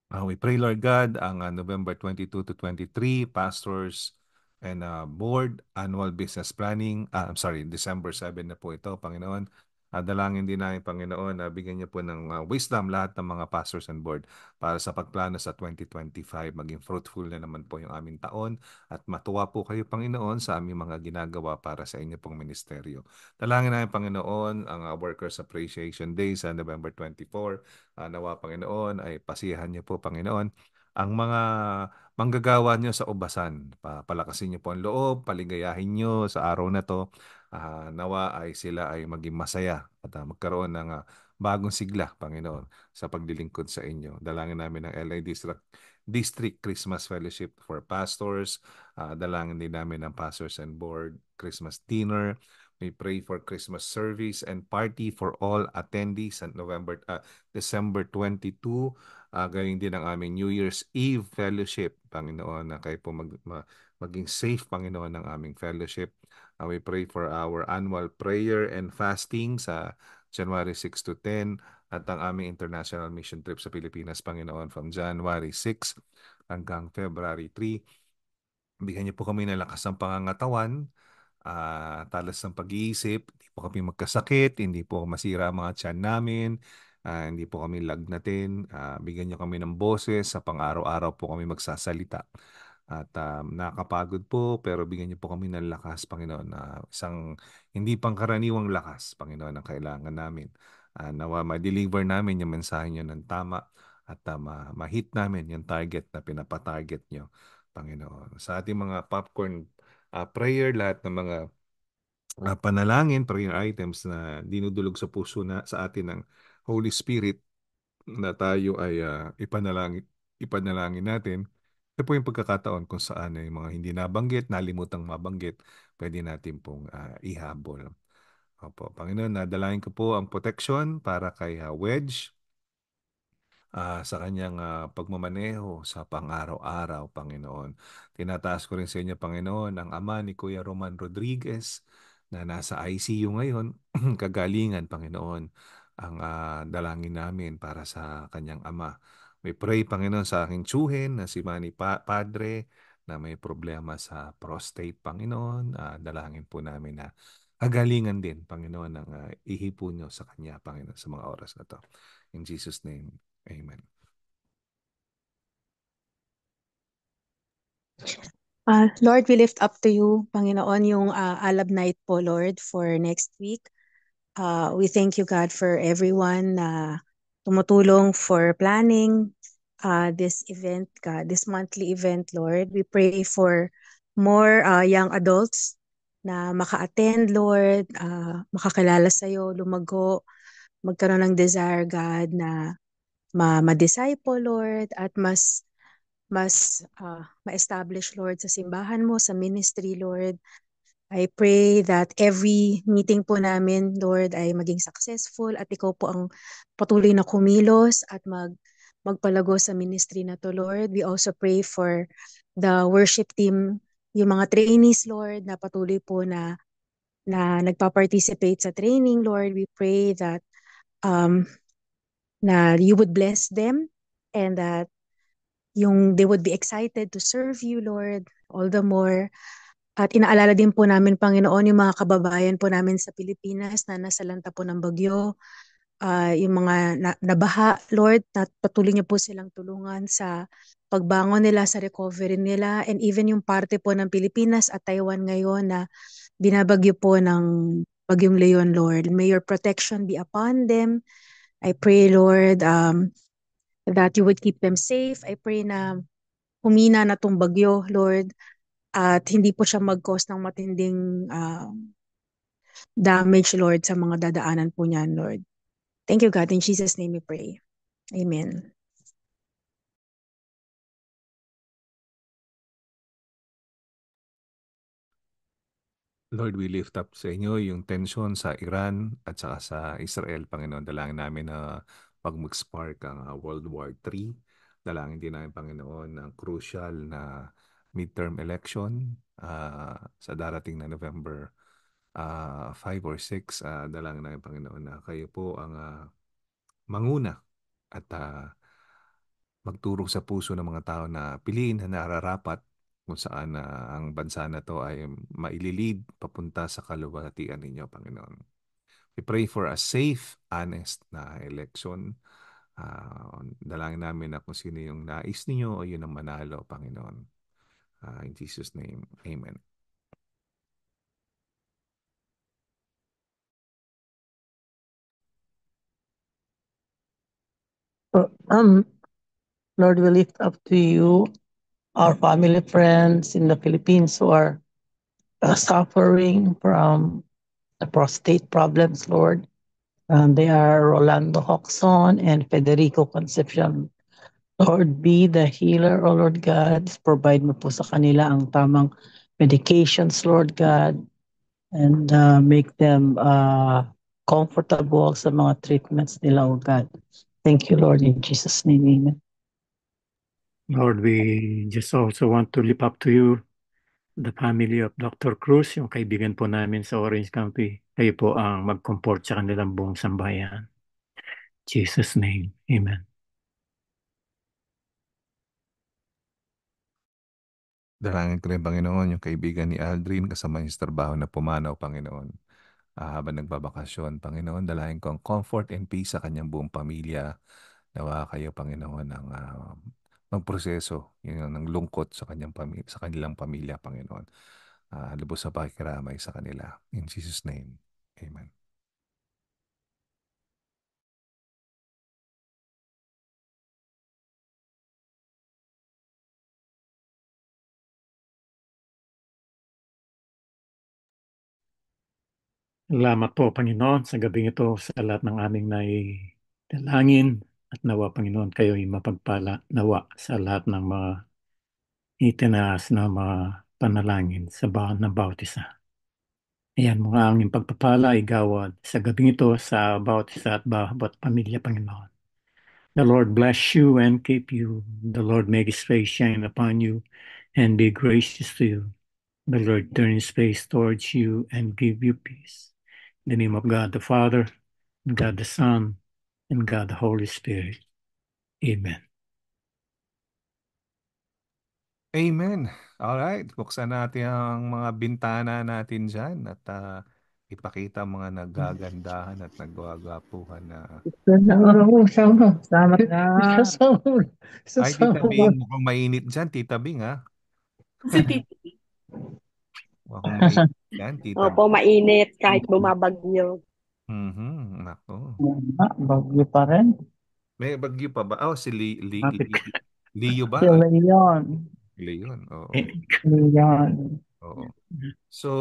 S2: Uh, we pray, Lord God, ang uh, November 22 to 23, pastors and uh, board annual business planning. Uh, I'm sorry, December 7 na po ito, Panginoon. Adalangin din namin Panginoon na bigyan niyo po ng ah, wisdom lahat ng mga pastors and board para sa pagplano sa 2025. Maging fruitful na naman po yung aming taon at matuwa po kayo Panginoon sa aming mga ginagawa para sa inyo pong ministeryo. Dalangin namin Panginoon ang ah, Workers Appreciation Day sa November 24. Uh, ah, nawa Panginoon ay pasihan niyo po Panginoon ang mga manggagawa niyo sa ubasan. palakasin niyo po ang loob, paligayahin niyo sa araw na to Uh, nawa ay sila ay maging masaya at uh, magkaroon ng uh, bagong sigla, Panginoon, sa paglilingkod sa inyo. Dalangin namin ng LA District, District Christmas Fellowship for Pastors. Uh, dalangin din namin ng Pastors and Board Christmas Dinner. We pray for Christmas service and party for all attendees on November uh, December 22. Uh, galing din ang aming New Year's Eve fellowship, Panginoon, na kayo po mag, ma, maging safe, Panginoon, ng aming fellowship. Uh, we pray for our annual prayer and fasting sa January 6 to 10 at ang aming international mission trip sa Pilipinas, Panginoon, from January 6 hanggang February 3. Bigyan niyo po kami ng lakas ng pangangatawan, uh, talas ng pag-iisip, hindi po kami magkasakit, hindi po masira ang mga tiyan namin, uh, hindi po kami lagnatin, uh, ah, bigyan niyo kami ng boses, sa pang-araw-araw po kami magsasalita at um, nakakapagod po pero bigyan niyo po kami ng lakas, Panginoon. Uh, isang hindi pangkaraniwang lakas, Panginoon, ang kailangan namin. Uh, nawa ma-deliver namin yung mensahe niyo ng tama at uh, ma- ma-hit namin yung target na pinapatarget niyo, Panginoon. Sa ating mga popcorn uh, prayer, lahat ng mga uh, panalangin, prayer items na dinudulog sa puso na sa atin ng Holy Spirit na tayo ay uh, ipanalangin, ipanalangin natin ito po yung pagkakataon kung saan eh, yung mga hindi nabanggit, nalimutang mabanggit, pwede natin pong ah, ihabol. Opo, Panginoon, nadalain ko po ang protection para kay ah, Wedge ah, sa kanyang ah, pagmamaneho sa pang-araw-araw, Panginoon. Tinataas ko rin sa inyo, Panginoon, ang ama ni Kuya Roman Rodriguez na nasa ICU ngayon, *clears throat* kagalingan, Panginoon, ang ah, dalangin namin para sa kanyang ama. We pray, Panginoon, sa aking tsuhin na si Manny pa- Padre na may problema sa prostate, Panginoon. Uh, dalangin po namin na agalingan din, Panginoon, ang uh, ihipo nyo sa Kanya, Panginoon, sa mga oras na to. In Jesus' name, Amen.
S8: Uh, Lord, we lift up to you, Panginoon, yung uh, Alab Night po, Lord, for next week. Uh, we thank you, God, for everyone na uh, tumutulong for planning, uh, this event, ka, this monthly event, Lord. We pray for more uh, young adults na maka-attend, Lord, uh, makakilala sa'yo, lumago, magkaroon ng desire, God, na ma- disciple Lord, at mas mas uh, ma-establish, Lord, sa simbahan mo, sa ministry, Lord. I pray that every meeting po namin, Lord, ay maging successful at ikaw po ang patuloy na kumilos at mag magpalago sa ministry na to, Lord. We also pray for the worship team, yung mga trainees, Lord, na patuloy po na na nagpa-participate sa training, Lord. We pray that um, na you would bless them and that yung they would be excited to serve you, Lord, all the more. At inaalala din po namin, Panginoon, yung mga kababayan po namin sa Pilipinas na nasalanta po ng bagyo uh, yung mga na, nabaha, Lord, na patuloy niyo po silang tulungan sa pagbangon nila, sa recovery nila, and even yung parte po ng Pilipinas at Taiwan ngayon na binabagyo po ng Bagyong Leon, Lord. May your protection be upon them. I pray, Lord, um, that you would keep them safe. I pray na humina na tong bagyo, Lord, at hindi po siya mag-cause ng matinding uh, damage, Lord, sa mga dadaanan po niyan, Lord. Thank you, God. In Jesus' name we pray. Amen.
S2: Lord, we lift up sa inyo yung tension sa Iran at saka sa Israel. Panginoon, dalangin namin na pag mag-spark ang ah, World War III, dalangin din namin, Panginoon, ang crucial na midterm election uh, sa darating na November uh, five or 6, uh, dalangin na Panginoon na kayo po ang uh, manguna at uh, ah, magturo sa puso ng mga tao na piliin na nararapat kung saan uh, ang bansa na to ay maililid papunta sa kaluwalhatian ninyo, Panginoon. We pray for a safe, honest na election. Uh, dalangin namin na kung sino yung nais ninyo o yun ang manalo, Panginoon. Uh, in Jesus' name, Amen.
S7: um, Lord, we lift up to you our family, friends in the Philippines
S4: who are uh, suffering from the prostate problems, Lord. Um, they are Rolando Hoxon and Federico Concepcion. Lord, be the healer, O Lord God. Provide mo po sa kanila ang tamang medications, Lord God. And uh, make them uh, comfortable sa mga treatments nila, O God. Thank you, Lord, in Jesus' name, amen. Lord, we just also want to lift up to you the family of Dr. Cruz, yung kaibigan po namin sa Orange County. Kayo po ang mag-comfort sa kanilang buong sambayan.
S3: Jesus' name, amen.
S2: Dalangin ko rin, Panginoon, yung kaibigan ni Aldrin kasama niya sa trabaho na pumanaw, Panginoon ah, habang nagbabakasyon. Panginoon, dalahin ko ang comfort and peace sa kanyang buong pamilya. Nawa kayo, Panginoon, ng ah, magproseso yun, ng lungkot sa, kanyang pamilya, sa kanilang pamilya, Panginoon. Ah, lubos sa pakikiramay sa kanila. In Jesus' name, Amen.
S3: Salamat po, Panginoon, sa gabing ito sa lahat ng aming naidalangin at nawa, Panginoon, kayo'y
S4: mapagpala nawa sa lahat ng mga itinaas na mga panalangin sa bahan ng bautisa. Ayan mga aming pagpapala ay gawad sa gabing ito sa bautisa at bahabat pamilya, Panginoon.
S3: The Lord bless you
S4: and keep you. The Lord make His face shine upon you and be gracious to you. The Lord turn His face towards you and give you peace. In the name of God the Father, and God the Son, and God the Holy Spirit. Amen.
S2: Amen. right, buksan natin ang mga bintana natin diyan at uh, ipakita ang mga nagagandahan at nagwagapuhan na Salamat
S7: sama. Sama na.
S4: Ay, Tita Bing, *laughs*
S2: mukhang mainit dyan, Tita Bing ha. Ah. Si Titi. Akong mainit *laughs* tita. Opo,
S4: mainit kahit mm-hmm. bumabagyo.
S2: Mhm, nako. Bagyo pa rin. May bagyo pa ba? Oh, si Li, Li, Li, Leo ba? Si
S1: Leon.
S2: Leon, oo. Eh,
S1: Leon. Oo.
S2: So,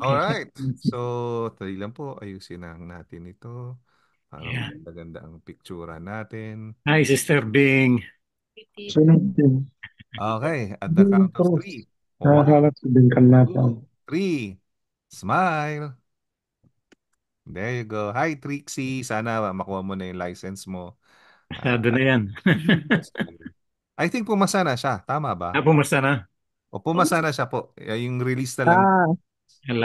S2: all right. So, tali lang po. Ayusin na natin ito. Parang yeah. maganda ang picture natin. Hi, Sister Bing. Okay, at the count of three.
S3: One, Nakakalat sa bingkalapan. two,
S2: three. Smile. There you go. Hi, Trixie. Sana makuha mo na yung license mo. Ah, Doon na yan. *laughs* I think pumasa na siya. Tama ba? Ah, pumasa na. O pumasa na siya po. Eh, yung release na lang. Ah,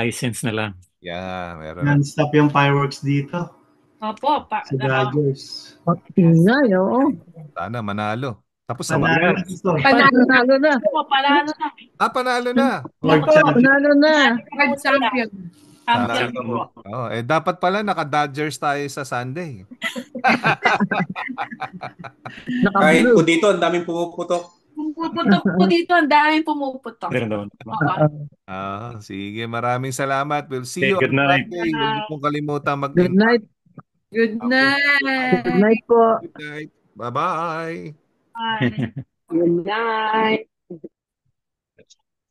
S2: License na lang. Yeah, meron na. Non-stop yung fireworks dito
S3: Opo, pa, sa naka- Dodgers. pati nga, eh,
S4: oo.
S2: Sana manalo. Tapos sa panalo,
S4: panalo, panalo na. Panalo na.
S2: Ah, panalo na. Hmm. World
S1: panalo na.
S2: World champion. Champion. Ano. Oh, eh dapat pala naka-Dodgers tayo sa Sunday. *laughs* Kahit po dito, ang daming pumuputok.
S5: Pumuputok po dito, ang daming pumuputok.
S2: Ah, sige, maraming salamat. We'll see okay, you good on night. Friday. Huwag niyo kalimutan mag- Good night.
S5: Good night. Good night
S2: po. Good night. Bye-bye. Bye.
S5: Good night. *laughs*